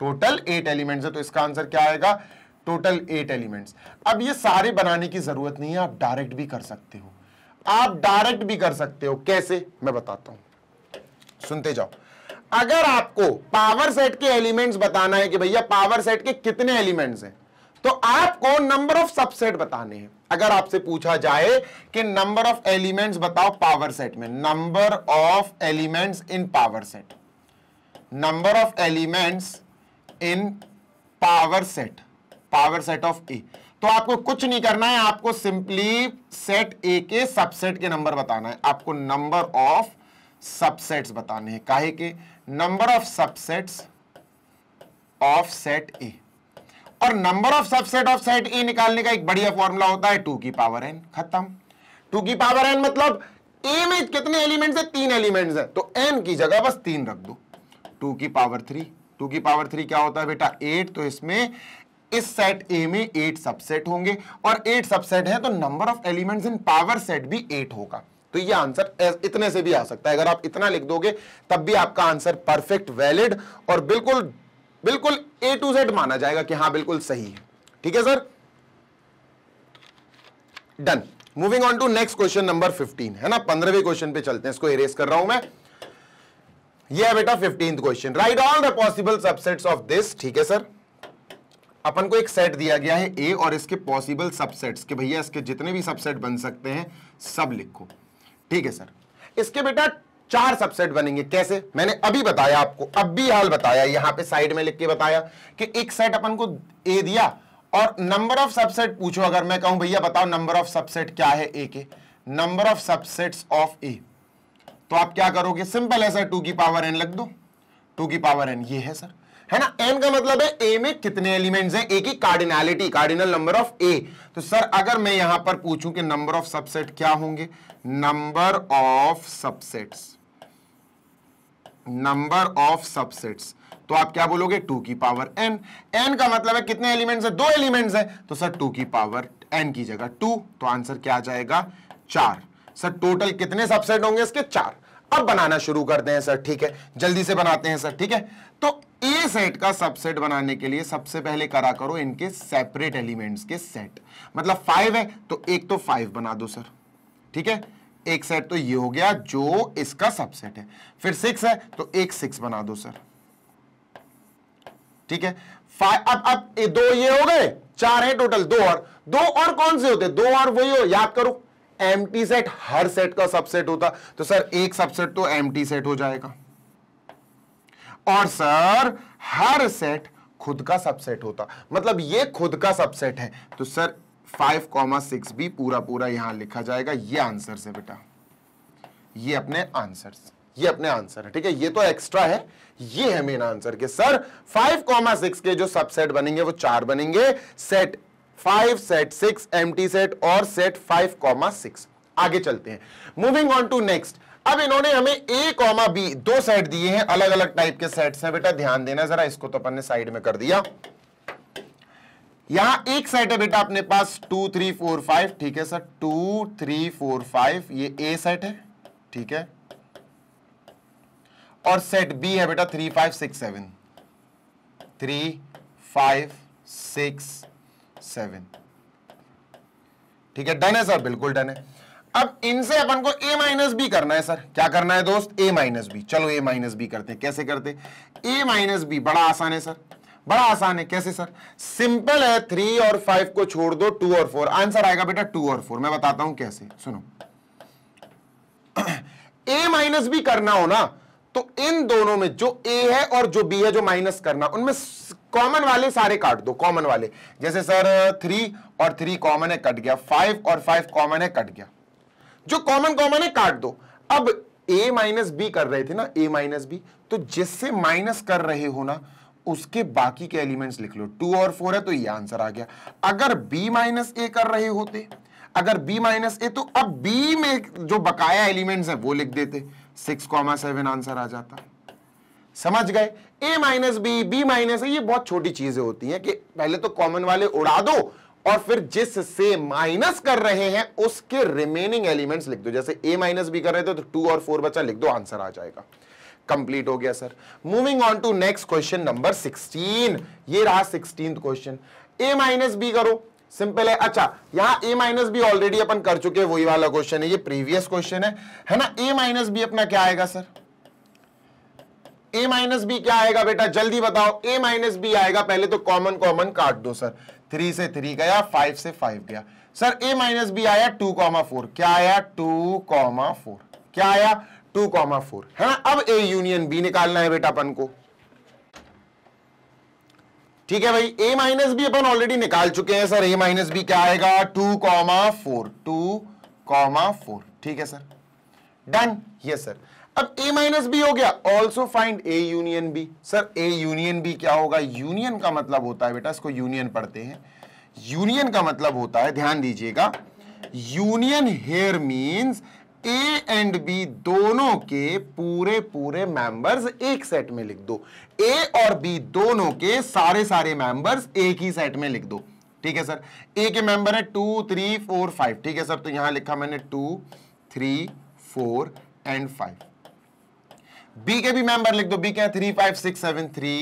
total eight elements है तो इसका आंसर क्या आएगा टोटल एट एलिमेंट्स अब ये सारे बनाने की जरूरत नहीं है आप डायरेक्ट भी कर सकते हो आप डायरेक्ट भी कर सकते हो कैसे मैं बताता हूं सुनते जाओ अगर आपको पावर सेट के एलिमेंट्स बताना है कि भैया पावर सेट के कितने एलिमेंट्स हैं तो आपको नंबर ऑफ सबसेट बताने हैं अगर आपसे पूछा जाए कि नंबर ऑफ एलिमेंट्स बताओ पावर सेट में number of elements in power set number of elements in power set power set of A तो आपको कुछ नहीं करना है आपको सिंपली सेट ए के सबसेट के नंबर बताना है आपको नंबर ऑफ सबसेट्स बताने हैं काहे के number of subsets of set A और number of subset of set A निकालने का एक बढ़िया फॉर्मूला होता है टू की पावर एन खत्म टू की पावर एन मतलब ए में कितने एलिमेंट्स है तीन एलिमेंट्स है तो एन की जगह बस तीन रख दो टू की पावर थ्री टू की पावर थ्री क्या होता है बेटा एट तो इसमें इस सेट ए में एट सबसेट होंगे और एट सबसेट है तो number of elements in power set भी एट होगा तो ये आंसर इतने से भी आ सकता है अगर आप इतना लिख दोगे तब भी आपका आंसर परफेक्ट वैलिड और बिल्कुल बिल्कुल ए टू सेट माना जाएगा कि हाँ बिल्कुल सही है ठीक है sir done moving on to next question number 15 है ना पंद्रहवें क्वेश्चन पे चलते हैं इसको इरेज कर रहा हूं मैं ये है बेटा fifteenth question right all the possible subsets of this ठीक है सर अपन को एक सेट दिया गया है ए और इसके पॉसिबल सबसेट्स के भैया इसके जितने भी सबसेट बन सकते हैं सब लिखो ठीक है सर इसके बेटा चार सबसेट बनेंगे कैसे मैंने अभी बताया आपको अब भी हाल बताया यहां पे साइड में लिख के बताया कि एक सेट अपन को ए दिया और नंबर ऑफ सबसेट पूछो अगर मैं कहूं भैया बताओ नंबर ऑफ सबसेट क्या है ए के number of subsets of A तो आप क्या करोगे सिंपल है सर टू की पावर एन लग दो टू की पावर एन ये है सर है ना एन का मतलब है ए में कितने एलिमेंट्स हैं ए की cardinality cardinal number of A तो सर अगर मैं यहां पर पूछूं कि नंबर ऑफ सबसेट क्या होंगे number of subsets number of subsets तो आप क्या बोलोगे टू की पावर एन एन का मतलब है कितने एलिमेंट्स है दो एलिमेंट्स है तो सर टू की पावर एन की जगह टू तो आंसर क्या आ जाएगा चार सर टोटल कितने सबसेट होंगे इसके चार अब बनाना शुरू करते हैं सर ठीक है जल्दी से बनाते हैं सर ठीक है तो ए सेट का सबसेट बनाने के लिए सबसे पहले करा करो इनके सेपरेट एलिमेंट्स के सेट मतलब फाइव है तो एक तो फाइव बना दो सर ठीक है एक सेट तो ये हो गया जो इसका सबसेट है फिर सिक्स है तो एक सिक्स बना दो सर ठीक है फाइव अब अब ए, दो ये हो गए चार है टोटल दो और दो और कौन से होते दो और वही हो याद करो एम सेट हर सेट का सबसेट होता तो सर एक सबसेट तो एम सेट हो जाएगा और सर हर सेट खुद का सबसेट होता मतलब ये खुद का सबसेट है तो सर फाइव कॉमा सिक्स भी पूरा पूरा यहां लिखा जाएगा ये आंसर से बेटा ये अपने आंसर ये अपने आंसर है ठीक है ये तो एक्स्ट्रा है ये है मेन आंसर के सर फाइव कॉमा सिक्स के जो सबसेट बनेंगे वो चार बनेंगे सेट फाइव सेट सिक्स एम सेट और सेट फाइव कॉमा सिक्स आगे चलते हैं मूविंग ऑन टू नेक्स्ट अब इन्होंने हमें ए कॉमा बी दो सेट दिए हैं अलग अलग टाइप के सेट्स हैं बेटा ध्यान देना जरा इसको तो अपन ने साइड में कर दिया यहां एक सेट है बेटा अपने पास टू थ्री फोर फाइव ठीक है sir two three four five ये ए सेट है ठीक है और सेट बी है बेटा three five six seven three five six seven ठीक है डन है सर बिल्कुल डन है अब इनसे अपन को a माइनस बी करना है सर क्या करना है दोस्त a माइनस बी चलो a माइनस बी करते हैं कैसे करते a माइनस बी बड़ा आसान है सर बड़ा आसान है कैसे सर सिंपल है थ्री और फाइव को छोड़ दो टू और फोर आंसर आएगा बेटा टू और फोर मैं बताता हूं कैसे सुनो a माइनस बी करना हो ना तो इन दोनों में जो ए है और जो बी है जो माइनस करना उनमें कॉमन वाले सारे काट दो कॉमन वाले जैसे सर थ्री और थ्री कॉमन है कट गया फाइव और फाइव कॉमन है कट गया जो कॉमन कॉमन है काट दो अब ए माइनस बी कर रहे थे ना ए माइनस बी तो जिससे माइनस कर रहे हो ना उसके बाकी के एलिमेंट्स लिख लो टू और फोर है तो ये आंसर आ गया अगर बी माइनस ए कर रहे होते अगर बी माइनस ए तो अब बी में जो बकाया एलिमेंट्स है वो लिख देते सिक्स कॉमा सेवन आंसर आ जाता समझ गए A minus B B minus ये बहुत छोटी चीजें होती हैं कि पहले तो कॉमन वाले उड़ा दो और फिर जिस से माइनस कर रहे हैं उसके रिमेनिंग एलिमेंट्स लिख दो जैसे ए माइनस भी कर रहे थे तो टू और फोर बचा लिख दो आंसर आ जाएगा कंप्लीट हो गया sir moving on to next question number sixteen ये रहा sixteen question A minus B करो सिंपल है अच्छा यहां ए माइनस बी ऑलरेडी अपन कर चुके हैं वही वाला क्वेश्चन है ये प्रीवियस क्वेश्चन है है ना ए माइनस बी अपना क्या आएगा सर ए माइनस बी क्या आएगा बेटा जल्दी बताओ ए माइनस बी आएगा पहले तो कॉमन कॉमन काट दो सर थ्री से थ्री गया फाइव से फाइव गया सर ए माइनस बी आया टू कॉमा फोर क्या आया टू कॉमा फोर क्या आया टू कॉमा फोर है ना अब ए यूनियन बी निकालना है बेटा अपन को ठीक है भाई ए माइनस बी अपन ऑलरेडी निकाल चुके हैं सर ए माइनस बी क्या आएगा two comma four two comma four ठीक है सर डन यस सर अब ए माइनस बी हो गया also find A union B sir A union B क्या होगा यूनियन का मतलब होता है बेटा इसको यूनियन पढ़ते हैं यूनियन का मतलब होता है ध्यान दीजिएगा union here means A and B दोनों के पूरे पूरे मेंबर्स एक सेट में लिख दो ए और बी दोनों के सारे सारे मेंबर्स एक ही सेट में लिख दो ठीक है सर ए के मेंबर है टू थ्री फोर फाइव ठीक है सर तो यहां लिखा मैंने two three four and five B के भी मेंबर लिख दो बी के three five six seven three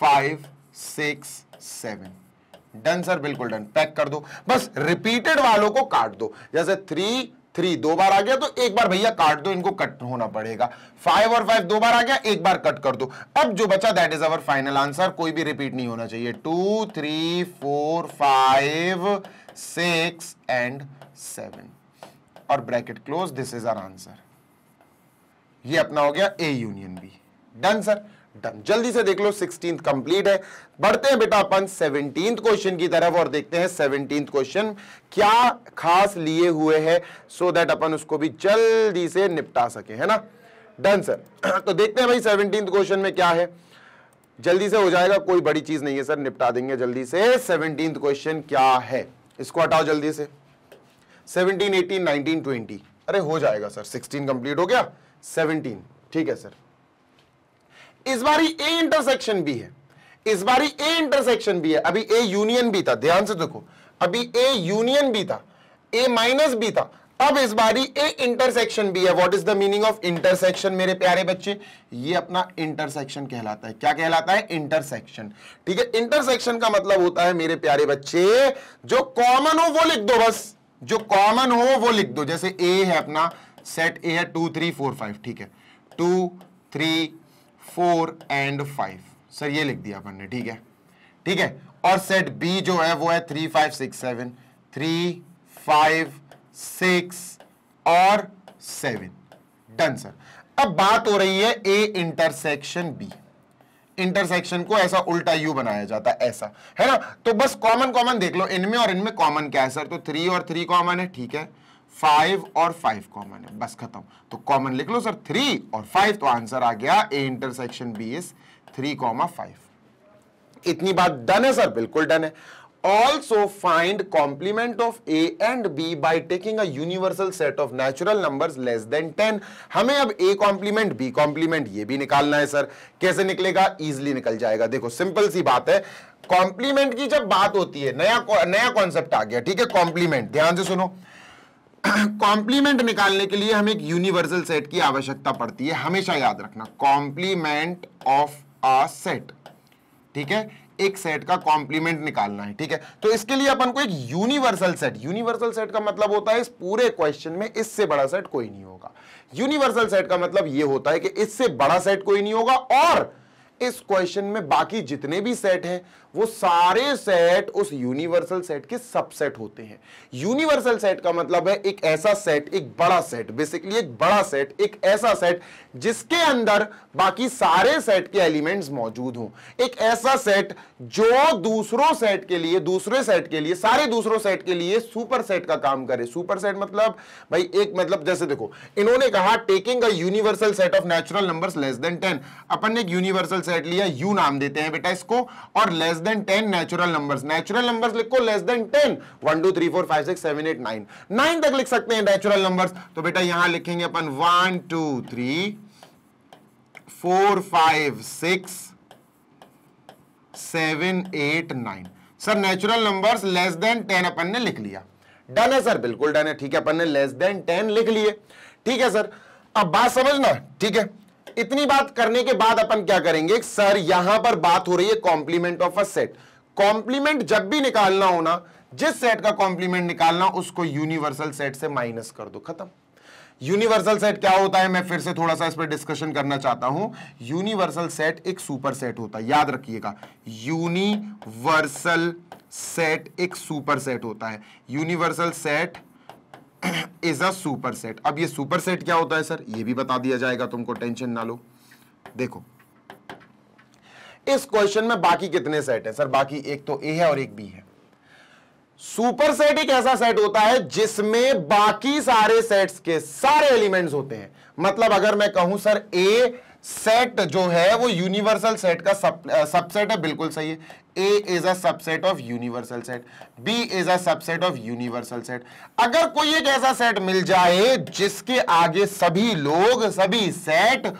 five six seven done sir बिल्कुल डन पैक कर दो बस रिपीटेड वालों को काट दो जैसे थ्री थ्री दो बार आ गया तो एक बार भैया काट दो इनको कट होना पड़ेगा फाइव और फाइव दो बार आ गया एक बार कट कर दो अब जो बचा that is our final answer कोई भी रिपीट नहीं होना चाहिए two three four five six and seven और bracket close this is our answer ये अपना हो गया A union B done sir done जल्दी से देख लो सिक्सटीन कंप्लीट है बढ़ते हैं बेटा अपन सेवनटीन क्वेश्चन की तरफ और देखते हैं सेवनटीन क्वेश्चन क्या खास लिए हुए है सो दैट अपन उसको भी जल्दी से निपटा सके है ना डन सर तो देखते हैं भाई सेवनटीन क्वेश्चन में क्या है जल्दी से हो जाएगा कोई बड़ी चीज नहीं है सर निपटा देंगे जल्दी से सेवनटीन क्वेश्चन क्या है इसको हटाओ जल्दी से सेवनटीन एटीन नाइनटीन ट्वेंटी अरे हो जाएगा सर सिक्सटीन कंप्लीट हो गया सेवनटीन ठीक है सर इस बारी ए इंटरसेक्शन भी है इस बारी ए इंटरसेक्शन भी है अभी ए यूनियन भी था ध्यान से देखो अभी ए यूनियन भी था ए माइनस भी था अब इस बारी ए इंटरसेक्शन भी है what is the meaning of intersection मेरे प्यारे बच्चे ये अपना इंटरसेक्शन कहलाता है क्या कहलाता है इंटरसेक्शन ठीक है इंटरसेक्शन का मतलब होता है मेरे प्यारे बच्चे जो कॉमन हो वो लिख दो बस जो कॉमन हो वो लिख दो जैसे ए है अपना सेट ए है टू थ्री फोर फाइव ठीक है two three four and five sir ये लिख दिया अपन ने ठीक है ठीक है और सेट बी जो है वो है three five six seven three five six और सेवन डन सर अब बात हो रही है ए इंटरसेक्शन बी इंटरसेक्शन को ऐसा उल्टा यू बनाया जाता है ऐसा है ना तो बस कॉमन कॉमन देख लो इनमें और इनमें कॉमन क्या है सर तो थ्री और थ्री कॉमन है ठीक है फाइव और फाइव कॉमन है बस खत्म तो कॉमन लिख लो सर थ्री और फाइव तो आंसर आ गया A intersection B is three comma five इतनी बात डन है सर बिल्कुल डन है also find complement of a and b by taking a universal set of natural numbers less than 10 हमें अब a complement b complement ये भी निकालना है सर कैसे निकलेगा easily निकल जाएगा देखो simple सी बात है complement की जब बात होती है नया नया concept आ गया ठीक है complement ध्यान से सुनो कॉम्प्लीमेंट निकालने के लिए हमें एक यूनिवर्सल सेट की आवश्यकता पड़ती है हमेशा याद रखना कॉम्प्लीमेंट ऑफ अ सेट ठीक है एक सेट का कॉम्प्लीमेंट निकालना है ठीक है तो इसके लिए अपन को एक यूनिवर्सल सेट यूनिवर्सल सेट का मतलब होता है इस पूरे क्वेश्चन में इससे बड़ा सेट कोई नहीं होगा यूनिवर्सल सेट का मतलब यह होता है कि इससे बड़ा सेट कोई नहीं होगा और इस क्वेश्चन में बाकी जितने भी सेट हैं वो सारे सेट उस यूनिवर्सल सेट के सबसेट होते हैं यूनिवर्सल सेट का मतलब है एक ऐसा सेट एक बड़ा सेट बेसिकली एक बड़ा सेट एक ऐसा सेट जिसके अंदर बाकी सारे सेट के एलिमेंट्स मौजूद हों एक ऐसा सेट जो दूसरों सेट के लिए दूसरे सेट के लिए सारे दूसरों सेट के लिए सुपर सेट का काम करे सुपर सेट मतलब भाई एक मतलब जैसे देखो इन्होंने कहा taking a universal set of natural numbers less than ten अपन ने एक यूनिवर्सल सेट लिया यू नाम देते हैं बेटा इसको और less than ten natural number natural number लिखो less than ten one two three four five six seven eight nine nine तक लिख सकते हैं नेचुरल नंबर तो बेटा यहां लिखेंगे अपन one two three four five six seven eight nine sir natural numbers less than ten अपन ने लिख लिया डन है सर बिल्कुल डन है ठीक है अपन ने लेस देन टेन लिख लिए ठीक है सर अब बात समझना ठीक है इतनी बात करने के बाद अपन क्या करेंगे सर यहां पर बात हो रही है complement of a set complement जब भी निकालना होना जिस सेट का कॉम्प्लीमेंट निकालना उसको यूनिवर्सल सेट से माइनस कर दो खत्म यूनिवर्सल सेट क्या होता है मैं फिर से थोड़ा सा इस पर डिस्कशन करना चाहता हूं यूनिवर्सल सेट एक सुपर सेट होता है याद रखिएगा यूनिवर्सल सेट एक सुपर सेट होता है universal set is a super set अब ये सुपर सेट क्या होता है सर ये भी बता दिया जाएगा तुमको टेंशन ना लो देखो इस क्वेश्चन में बाकी कितने सेट है सर बाकी एक तो ए है और एक बी है सुपर सेट एक ऐसा सेट होता है जिसमें बाकी सारे सेट्स के सारे एलिमेंट्स होते हैं मतलब अगर मैं कहूं सर ए सेट जो है वो यूनिवर्सल सेट का सबसेट है बिल्कुल सही है A is a subset of universal set B is a subset of universal set अगर कोई एक ऐसा सेट मिल जाए जिसके आगे सभी लोग सभी सेट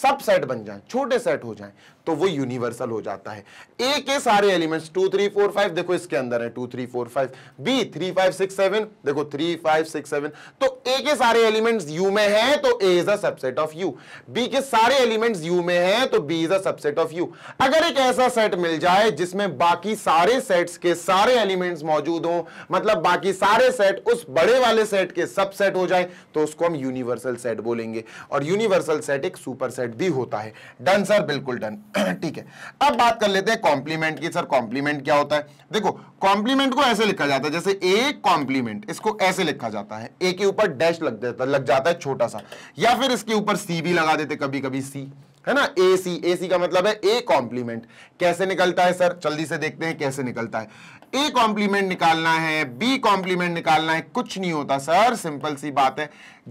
सबसेट बन जाए छोटे सेट हो जाए तो वो यूनिवर्सल हो जाता है ए के सारे elements two three four five देखो इसके अंदर है two three four five B three five six seven देखो थ्री फाइव सिक्स सेवन तो ए के सारे एलिमेंट्स यू में है तो A is a subset of U B के सारे एलिमेंट्स यू में है तो B is a subset of U अगर एक ऐसा सेट मिल जाए जिसमें बाकी सारे सेट्स के सारे एलिमेंट्स मौजूद हों मतलब बाकी सारे सेट उस बड़े वाले सेट के सबसेट हो जाए तो उसको हम यूनिवर्सल सेट बोलेंगे और यूनिवर्सल सेट एक सुपर सेट भी होता है डन सर बिल्कुल डन ठीक है अब बात कर लेते हैं कॉम्प्लीमेंट की सर कॉम्प्लीमेंट क्या होता है देखो कॉम्प्लीमेंट को ऐसे लिखा जाता है जैसे ए कॉम्प्लीमेंट इसको ऐसे लिखा जाता है ए के ऊपर डैश लग जाता लग जाता है छोटा सा या फिर इसके ऊपर सी भी लगा देते कभी कभी सी है ना ए सी ए सी का मतलब है ए कॉम्प्लीमेंट कैसे निकलता है सर जल्दी से देखते हैं कैसे निकलता है ए कॉम्प्लीमेंट निकालना है बी कॉम्प्लीमेंट निकालना है कुछ नहीं होता सर सिंपल सी बात है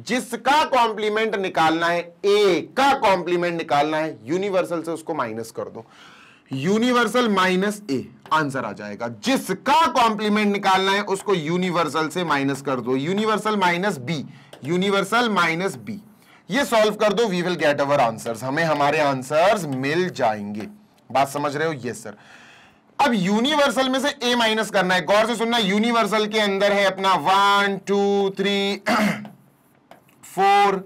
जिसका कॉम्प्लीमेंट निकालना है ए का कॉम्प्लीमेंट निकालना है यूनिवर्सल से उसको माइनस कर दो यूनिवर्सल माइनस ए आंसर आ जाएगा जिसका कॉम्प्लीमेंट निकालना है उसको यूनिवर्सल से माइनस कर दो universal minus B universal minus B ये सॉल्व कर दो we will get our answers हमें हमारे आंसर्स मिल जाएंगे बात समझ रहे हो यस सर अब यूनिवर्सल में से ए माइनस करना है गौर से सुनना यूनिवर्सल के अंदर है अपना one two three four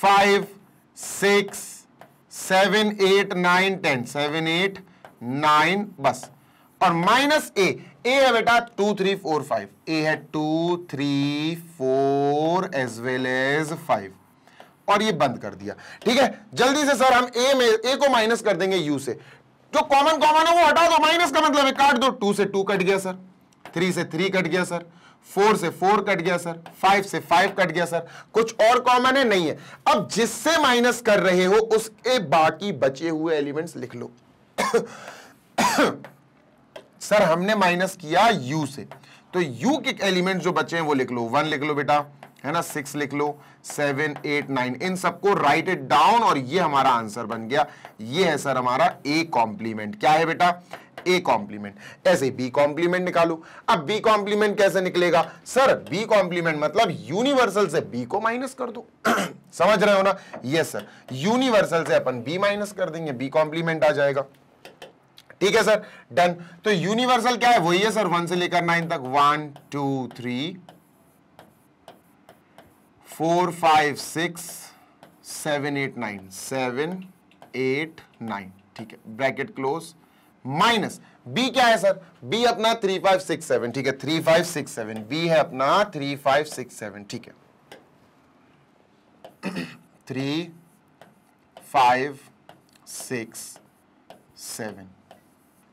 five six seven eight nine ten seven eight nine बस और माइनस ए ए है बेटा two three four five A है two three four as well as five और ये बंद कर दिया ठीक है जल्दी से सर हम ए में ए को माइनस कर देंगे यू से जो कॉमन कॉमन है वो हटा दो माइनस का मतलब है काट दो टू से टू कट गया सर थ्री से थ्री कट गया सर फोर से फोर कट गया सर फाइव से फाइव कट गया सर कुछ और कॉमन है नहीं है अब जिससे माइनस कर रहे हो उसके बाकी बचे हुए एलिमेंट्स लिख लो सर हमने माइनस किया यू से तो यू के एलिमेंट जो बचे हैं वो लिख लो वन लिख लो बेटा है ना सिक्स लिख लो सेवन एट नाइन इन सबको राइट इट डाउन और ये हमारा आंसर बन गया ये है सर हमारा ए कॉम्प्लीमेंट क्या है बेटा ए कॉम्प्लीमेंट ऐसे बी कॉम्प्लीमेंट निकालो अब बी कॉम्प्लीमेंट कैसे निकलेगा सर बी कॉम्प्लीमेंट मतलब यूनिवर्सल से बी को माइनस कर दो समझ रहे हो ना यस सर यूनिवर्सल से अपन बी माइनस कर देंगे बी कॉम्प्लीमेंट आ जाएगा ठीक है सर डन तो यूनिवर्सल क्या है वही है सर वन से लेकर नाइन तक one two three four five six seven eight nine seven eight nine ठीक है ब्रैकेट क्लोज माइनस बी क्या है सर बी अपना थ्री फाइव सिक्स सेवन ठीक है three five six seven B है अपना थ्री फाइव सिक्स सेवन ठीक है three five six seven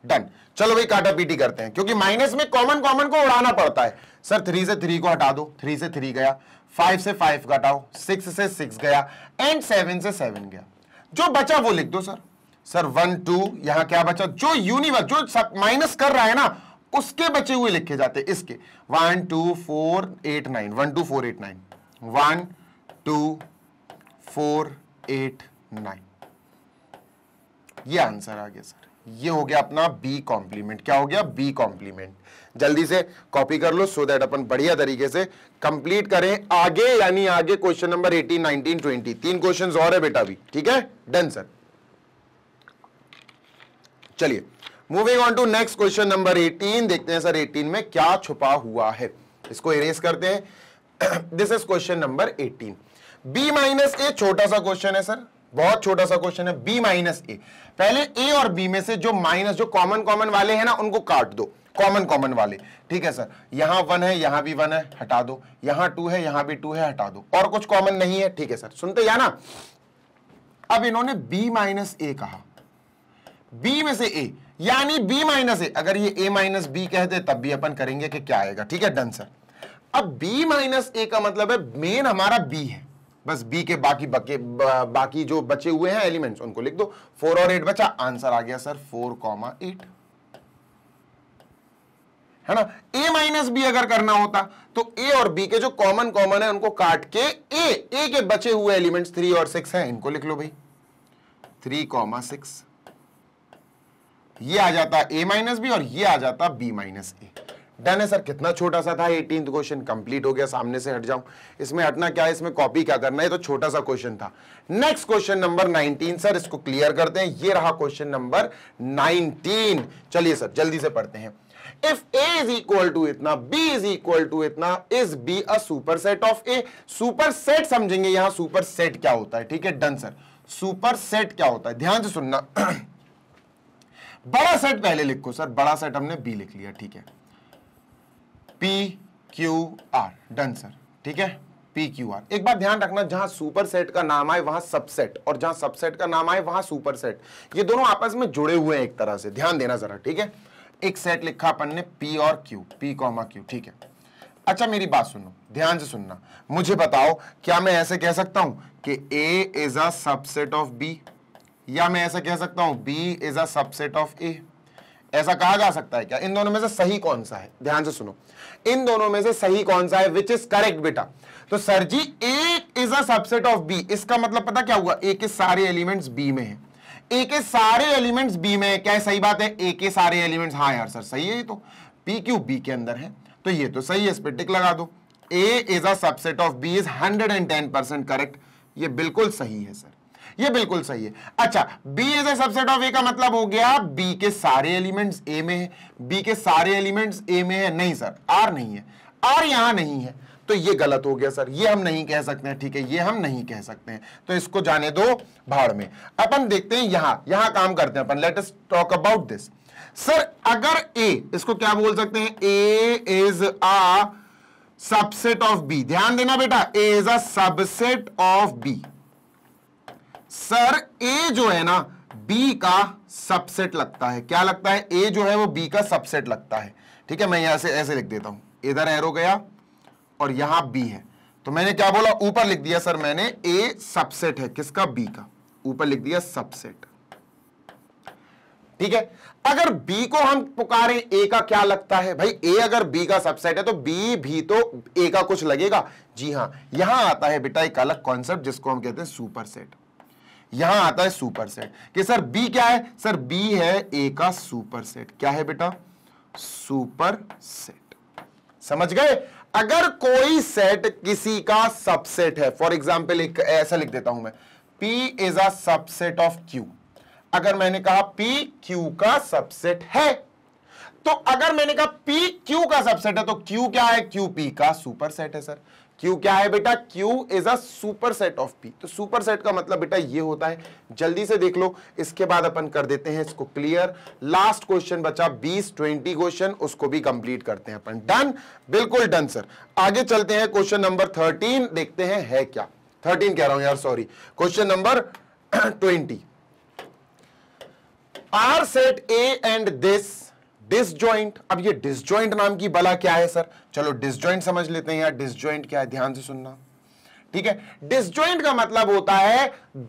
done चलो भाई काटा पीटी करते हैं क्योंकि माइनस में कॉमन कॉमन को उड़ाना पड़ता है सर थ्री से थ्री को हटा दो थ्री से थ्री गया फाइव से फाइव घटाओ सिक्स से सिक्स गया एंड सेवन से सेवन गया जो बचा वो लिख दो सर सर वन टू यहां क्या बचा जो यूनिवर्स जो माइनस कर रहा है ना उसके बचे हुए लिखे जाते इसके one two four eight nine one two four eight nine one two four eight nine ये आंसर आ गया सर ये हो गया अपना बी कॉम्प्लीमेंट क्या हो गया बी कॉम्प्लीमेंट जल्दी से कॉपी कर लो सो दैट अपन बढ़िया तरीके से कंप्लीट करें आगे यानी आगे क्वेश्चन नंबर 18, 19, 20 तीन क्वेश्चन और है बेटा भी ठीक है डन सर चलिए moving on to next question number 18 देखते हैं सर 18 में क्या छुपा हुआ है इसको इरेज करते हैं this is question number 18 B minus A छोटा सा क्वेश्चन है सर बहुत छोटा सा क्वेश्चन है बी माइनस ए पहले ए और बी में से जो माइनस जो कॉमन कॉमन वाले हैं ना उनको काट दो कॉमन कॉमन वाले ठीक है सर यहां वन है यहां भी वन है हटा दो यहां टू है यहां भी टू है हटा दो और कुछ कॉमन नहीं है ठीक है सर सुनते या ना अब इन्होंने b माइनस ए कहा b में से a यानी b माइनस ए अगर ये a माइनस बी कह दे तब भी अपन करेंगे कि क्या आएगा ठीक है डन सर अब b माइनस ए का मतलब है मेन हमारा b है बस बी के बाकी बके बाकी जो बचे हुए हैं एलिमेंट्स उनको लिख दो फोर और एट बचा आंसर आ गया सर फोर कॉमा एट है ना a माइनस बी अगर करना होता तो a और b के जो कॉमन कॉमन है उनको काट के a a के बचे हुए एलिमेंट्स थ्री और सिक्स हैं इनको लिख लो भाई थ्री कॉमा सिक्स ये आ जाता a माइनस बी और ये आ जाता b माइनस ए डन है सर कितना छोटा सा था एटीन क्वेश्चन कंप्लीट हो गया सामने से हट जाऊं इसमें हटना क्या है इसमें कॉपी क्या करना है तो छोटा सा क्वेश्चन था नेक्स्ट क्वेश्चन नंबर 19 सर इसको क्लियर करते हैं ये रहा क्वेश्चन नंबर 19 चलिए सर जल्दी से पढ़ते हैं if A is equal to इतना बी इज इक्वल टू इतना is B a superset of A superset समझेंगे यहां सुपरसेट क्या होता है ठीक है डन सर सुपरसेट क्या होता है ध्यान से सुनना बड़ा सेट पहले लिखो सर बड़ा सेट हमने बी लिख लिया ठीक है P Q R done sir ठीक है पी क्यू आर एक बार ध्यान रखना जहां सुपर सेट का नाम आए वहां सबसेट और जहां सबसेट का नाम आए वहां सुपर सेट ये दोनों आपस में जुड़े हुए हैं एक तरह से ध्यान देना जरा ठीक है एक सेट लिखा अपन ने पी और क्यू पी कॉमा क्यू ठीक है अच्छा मेरी बात सुनो ध्यान से सुनना मुझे बताओ क्या मैं ऐसे कह सकता हूं कि A is a subset of B या मैं ऐसा कह सकता हूं B is a subset of A ऐसा कहा जा सकता है क्या इन दोनों में से सही कौन सा है ध्यान से सुनो इन दोनों में से सही कौन सा है विच इज करेक्ट बेटा तो sir ji A is a subset of B इसका मतलब पता क्या हुआ ए के सारे एलिमेंट्स बी में हैं ए के सारे एलिमेंट्स बी में क्या है सही बात है ए के सारे एलिमेंट्स हाँ यार सर सही है ये तो पी क्यू बी के अंदर है तो ये तो सही है इस पर टिक लगा दो A is a subset of B is hundred and ten percent correct ये बिल्कुल सही है सर ये बिल्कुल सही है अच्छा B is a subset of A का मतलब हो गया बी के सारे एलिमेंट्स ए में है बी के सारे एलिमेंट्स ए में है नहीं सर आर नहीं है आर यहां नहीं है तो ये गलत हो गया सर ये हम नहीं कह सकते हैं ठीक है ये हम नहीं कह सकते हैं तो इसको जाने दो भाड़ में अपन देखते हैं यहां यहां काम करते हैं अपन let us talk about this sir अगर ए इसको क्या बोल सकते हैं A is a subset of B ध्यान देना बेटा A is a subset of B sir A जो है ना बी का सबसेट लगता है क्या लगता है ए जो है वो बी का सबसेट लगता है ठीक है मैं यहां से ऐसे लिख देता हूं इधर एरो गया और यहां बी है तो मैंने क्या बोला ऊपर लिख दिया सर मैंने ए सबसेट है किसका बी का ऊपर लिख दिया सबसेट ठीक है अगर बी को हम पुकारे ए का क्या लगता है भाई ए अगर बी का सबसेट है तो बी भी तो ए का कुछ लगेगा जी हां यहां आता है बेटा एक अलग कॉन्सेप्ट जिसको हम कहते हैं सुपर सेट यहां आता है सुपर सेट कि सर बी क्या है सर बी है ए का सुपर सेट क्या है बेटा सुपर सेट समझ गए अगर कोई सेट किसी का सबसेट है फॉर एग्जाम्पल एक ऐसा लिख देता हूं मैं P is a subset of Q अगर मैंने कहा P Q का सबसेट है तो अगर मैंने कहा P Q का सबसेट है तो Q क्या है Q P का सुपर सेट है सर क्यू क्या है बेटा Q is a super set of P तो सुपर सेट का मतलब बेटा ये होता है जल्दी से देख लो इसके बाद अपन कर देते हैं इसको क्लियर लास्ट क्वेश्चन बचा 20 20 क्वेश्चन उसको भी कंप्लीट करते हैं अपन डन बिल्कुल डन सर आगे चलते हैं क्वेश्चन नंबर 13 देखते हैं है क्या 13 कह रहा हूं यार sorry question number 20 are set A and this disjoint अब ये डिसजॉइंट नाम की बला क्या है सर चलो डिसजॉइंट समझ लेते हैं यार डिसजॉइंट क्या है ध्यान से सुनना ठीक है डिसजॉइंट का मतलब होता है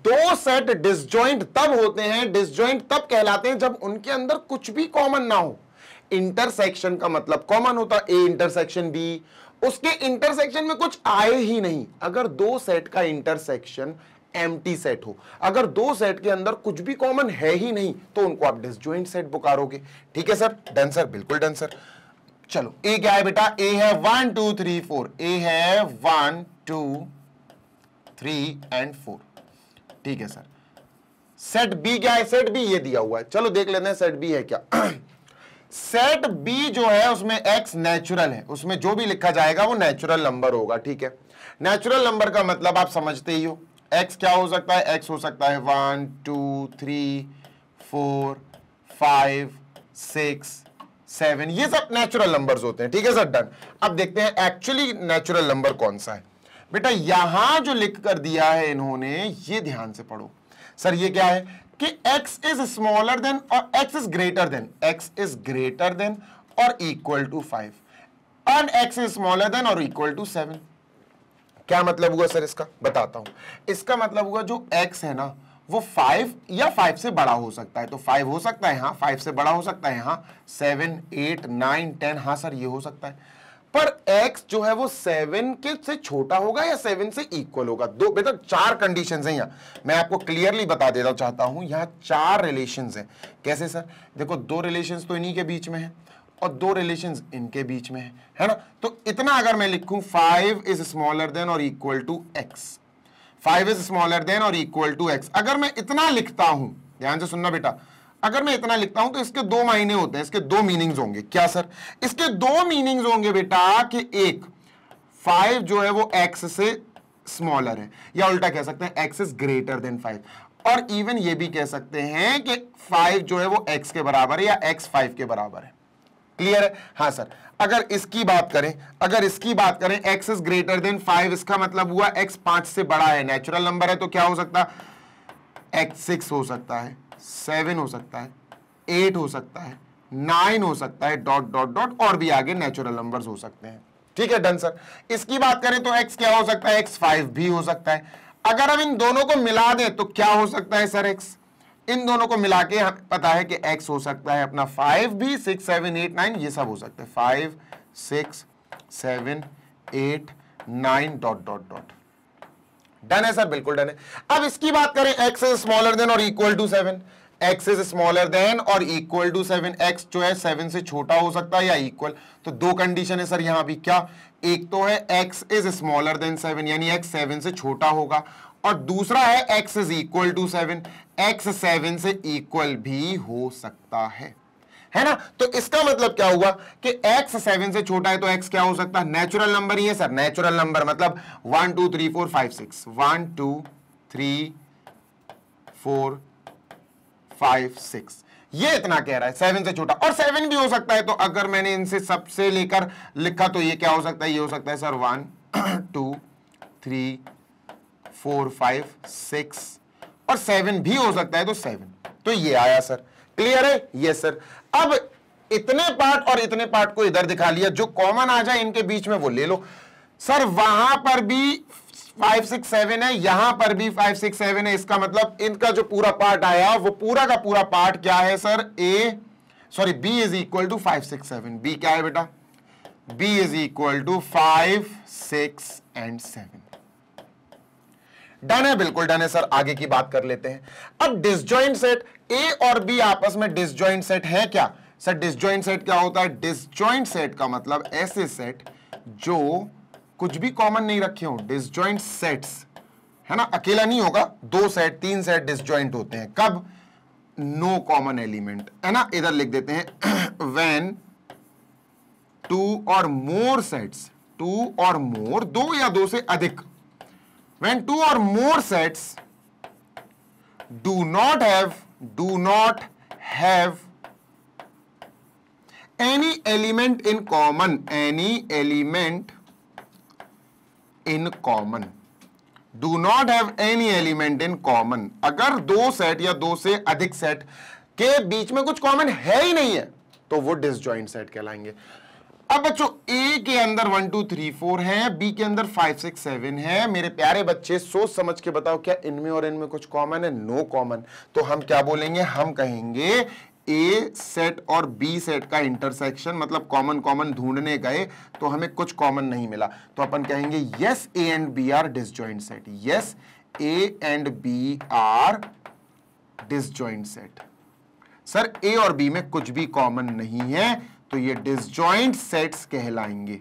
दो सेट डिसजॉइंट तब होते हैं डिसजॉइंट तब कहलाते हैं जब उनके अंदर कुछ भी कॉमन ना हो इंटरसेक्शन का मतलब कॉमन होता है ए इंटरसेक्शन बी उसके इंटरसेक्शन में कुछ आए ही नहीं अगर दो सेट का इंटरसेक्शन एम्प्टी सेट हो अगर दो सेट के अंदर कुछ भी कॉमन है ही नहीं तो उनको आप डिसजॉइंट सेट पुकारोगे ठीक है सर डन सर बिल्कुल डन सर चलो ए क्या है बेटा ए है one two three four A है one two three and four ठीक है सर सेट बी क्या है सेट बी ये दिया हुआ है चलो देख लेते हैं सेट बी है क्या सेट बी जो है उसमें एक्स नेचुरल है उसमें जो भी लिखा जाएगा वो नेचुरल नंबर होगा ठीक है नेचुरल नंबर का मतलब आप समझते ही हो एक्स क्या हो सकता है एक्स हो सकता है one two three four five six seven ये सब नेचुरल नंबर्स होते हैं ठीक है सर डन अब देखते हैं एक्चुअली नेचुरल नंबर कौन सा है बेटा यहां जो लिख कर दिया है इन्होंने ये ध्यान से पढ़ो सर ये क्या है कि x इज स्मॉलर देन और x is greater than x is greater than or equal to five and x is smaller than or equal to seven क्या मतलब हुआ सर इसका बताता हूं इसका मतलब हुआ जो एक्स है ना वो फाइव या फाइव से बड़ा हो सकता है तो फाइव हो सकता है हाँ फाइव से बड़ा हो सकता है हाँ सेवन एट नाइन टेन हाँ सर ये हो सकता है पर x जो है वो सेवन के से छोटा होगा या सेवन से इक्वल होगा दो बेटा चार कंडीशन है यहाँ मैं आपको क्लियरली बता देना चाहता हूं यहाँ चार रिलेशन हैं कैसे सर देखो दो रिलेशन तो इन्हीं के बीच में है और दो रिलेशन इनके बीच में है है ना तो इतना अगर मैं लिखू five is smaller than or equal to x five is smaller than or equal to x अगर मैं इतना लिखता हूं ध्यान से सुनना बेटा अगर मैं इतना लिखता हूं तो इसके दो मायने होते हैं इसके दो मीनिंग्स होंगे क्या सर इसके दो मीनिंग्स होंगे बेटा कि एक फाइव जो है वो एक्स से स्मॉलर है या उल्टा कह सकते हैं x is greater than five और इवन ये भी कह सकते हैं कि फाइव जो है वो एक्स के बराबर है या एक्स फाइव के बराबर है क्लियर है हाँ सर अगर इसकी बात करें अगर इसकी बात करें x is greater than five इसका मतलब हुआ एक्स पांच से बड़ा है नेचुरल नंबर है तो क्या हो सकता है एक्स सिक्स हो सकता है सेवन हो सकता है एट हो सकता है नाइन हो सकता है डॉट डॉट डॉट और भी आगे नेचुरल नंबर्स हो सकते हैं ठीक है डन सर इसकी बात करें तो एक्स क्या हो सकता है एक्स फाइव भी हो सकता है अगर हम इन दोनों को मिला दें तो क्या हो सकता है सर एक्स इन दोनों को मिला के हमें पता है कि x हो सकता है अपना फाइव भी सिक्स सेवन एट नाइन ये सब हो सकते हैं five six seven eight nine dot dot dot done है सर बिल्कुल डन है अब इसकी बात करें x is smaller than or equal to seven x is smaller than or equal to seven x जो है सेवन से छोटा हो सकता है या इक्वल तो दो कंडीशन है सर यहां भी क्या एक तो है x is smaller than seven यानी x सेवन से छोटा होगा और दूसरा है x is equal to seven x seven से इक्वल भी हो सकता है है ना तो इसका मतलब क्या हुआ कि x सेवन से छोटा है तो x क्या हो सकता है नेचुरल नंबर ही है सर नेचुरल नंबर मतलब one two three four five six one two three four five six ये इतना कह रहा है सेवन से छोटा और सेवन भी हो सकता है तो अगर मैंने इनसे सबसे लेकर लिखा तो ये क्या हो सकता है ये हो सकता है sir one two three four five six और सेवन भी हो सकता है तो सेवन तो ये आया सर क्लियर है ये सर अब इतने पार्ट और इतने पार्ट को इधर दिखा लिया जो कॉमन आ जाए इनके बीच में वो ले लो सर वहां पर भी फाइव सिक्स सेवन है यहां पर भी फाइव सिक्स सेवन है इसका मतलब इनका जो पूरा पार्ट आया वो पूरा का पूरा पार्ट क्या है sir A sorry B is equal to five six seven B क्या है बेटा B is equal to five six and seven done है बिल्कुल डन है सर आगे की बात कर लेते हैं अब डिसजॉइंट सेट ए और बी आपस में डिसजॉइंट सेट है क्या सर डिसजॉइंट सेट क्या होता है डिसजॉइंट सेट का मतलब ऐसे सेट जो कुछ भी कॉमन नहीं रखे हो डिसजॉइंट सेट्स है ना अकेला नहीं होगा दो सेट तीन सेट डिसजॉइंट होते हैं कब नो कॉमन एलिमेंट है ना इधर लिख देते हैं व्हेन टू और मोर सेट्स टू और मोर दो या दो से अधिक when two or more sets do not have do not have any element in common any element in common do not have any element in common अगर दो सेट या दो से अधिक सेट के बीच में कुछ कॉमन है ही नहीं है तो वो डिसजॉइंट सेट कहलाएंगे अब बच्चों ए के अंदर वन टू थ्री फोर है बी के अंदर फाइव सिक्स सेवन है मेरे प्यारे बच्चे सोच समझ के बताओ क्या इनमें और इनमें कुछ कॉमन है नो no कॉमन तो हम क्या बोलेंगे हम कहेंगे ए सेट और बी सेट का इंटरसेक्शन मतलब कॉमन कॉमन ढूंढने गए तो हमें कुछ कॉमन नहीं मिला तो अपन कहेंगे yes A and B are dis set yes A and B are disjoint set sir A और बी में कुछ भी कॉमन नहीं है तो ये डिसजॉइंट सेट्स कहलाएंगे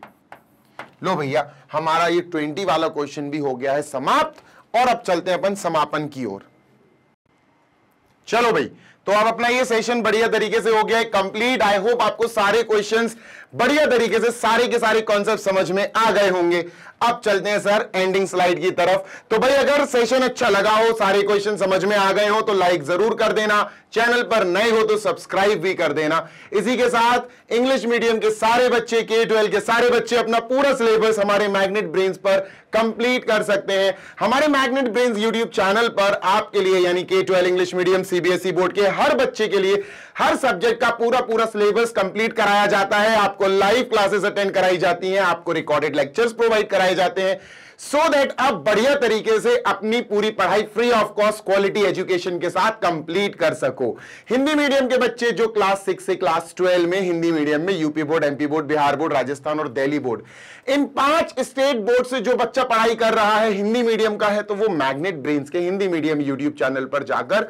लो भैया हमारा ये ट्वेंटी वाला क्वेश्चन भी हो गया है समाप्त और अब चलते हैं अपन समापन की ओर चलो भाई तो अब अपना ये सेशन बढ़िया तरीके से हो गया है कंप्लीट आई होप आपको सारे क्वेश्चंस बढ़िया तरीके से सारे के सारे कॉन्सेप्ट समझ में आ गए होंगे अब चलते हैं सर एंडिंग स्लाइड की तरफ तो भाई अगर सेशन अच्छा लगा हो सारे क्वेश्चन समझ में आ गए हो तो लाइक जरूर कर देना चैनल पर नए हो तो सब्सक्राइब भी कर देना इसी के साथ इंग्लिश मीडियम के सारे बच्चे के ट्वेल्व के सारे बच्चे अपना पूरा सिलेबस हमारे मैग्नेट ब्रेन्स पर कंप्लीट कर सकते हैं हमारे मैग्नेट ब्रेन यूट्यूब चैनल पर आपके लिए यानी के twelve English medium CBSE board के हर बच्चे के लिए हर सब्जेक्ट का पूरा पूरा सिलेबस कंप्लीट कराया जाता है आपको लाइव क्लासेस अटेंड कराई जाती हैं आपको रिकॉर्डेड लेक्चर्स प्रोवाइड कराए जाते हैं सो so दैट आप बढ़िया तरीके से अपनी पूरी पढ़ाई free of cost quality education के साथ कंप्लीट कर सको हिंदी मीडियम के बच्चे जो क्लास सिक्स से क्लास ट्वेल्व में हिंदी मीडियम में UP board MP board Bihar board Rajasthan और दिल्ली बोर्ड इन पांच स्टेट बोर्ड से जो बच्चा पढ़ाई कर रहा है हिंदी मीडियम का है तो वो मैग्नेट ब्रेन्स के हिंदी मीडियम यूट्यूब चैनल पर जाकर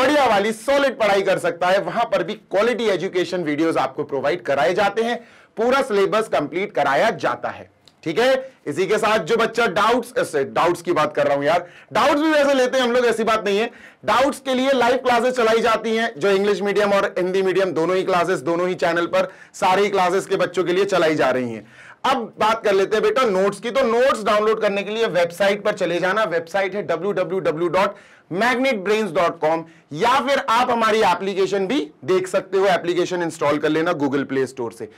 बढ़िया वाली सॉलिड पढ़ाई कर सकता है वहां पर भी क्वालिटी एजुकेशन वीडियोस आपको प्रोवाइड कराए जाते हैं पूरा सिलेबस कंप्लीट कराया जाता है ठीक है इसी के साथ जो बच्चा डाउट्स डाउट्स की बात कर रहा हूं यार डाउट्स भी वैसे लेते हैं हम लोग ऐसी बात नहीं है डाउट्स के लिए लाइव क्लासेस चलाई जाती हैं जो इंग्लिश मीडियम और हिंदी मीडियम दोनों ही क्लासेस दोनों ही चैनल पर सारी क्लासेस के बच्चों के लिए चलाई जा रही हैं अब बात कर लेते हैं बेटा नोट्स की तो नोट्स डाउनलोड करने के लिए वेबसाइट पर चले जाना वेबसाइट है www.magnetbrains.com या फिर आप हमारी एप्लीकेशन भी देख सकते हो एप्लीकेशन इंस्टॉल कर लेना गूगल प्ले स्टोर से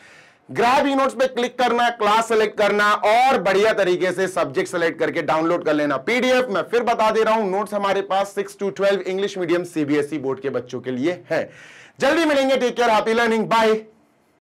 ग्राफ ई नोट्स पे क्लिक करना क्लास सेलेक्ट करना और बढ़िया तरीके से सब्जेक्ट सेलेक्ट करके डाउनलोड कर लेना पीडीएफ मैं फिर बता दे रहा हूं नोट्स हमारे पास six to twelve English medium CBSE board के बच्चों के लिए है जल्दी मिलेंगे take care happy learning bye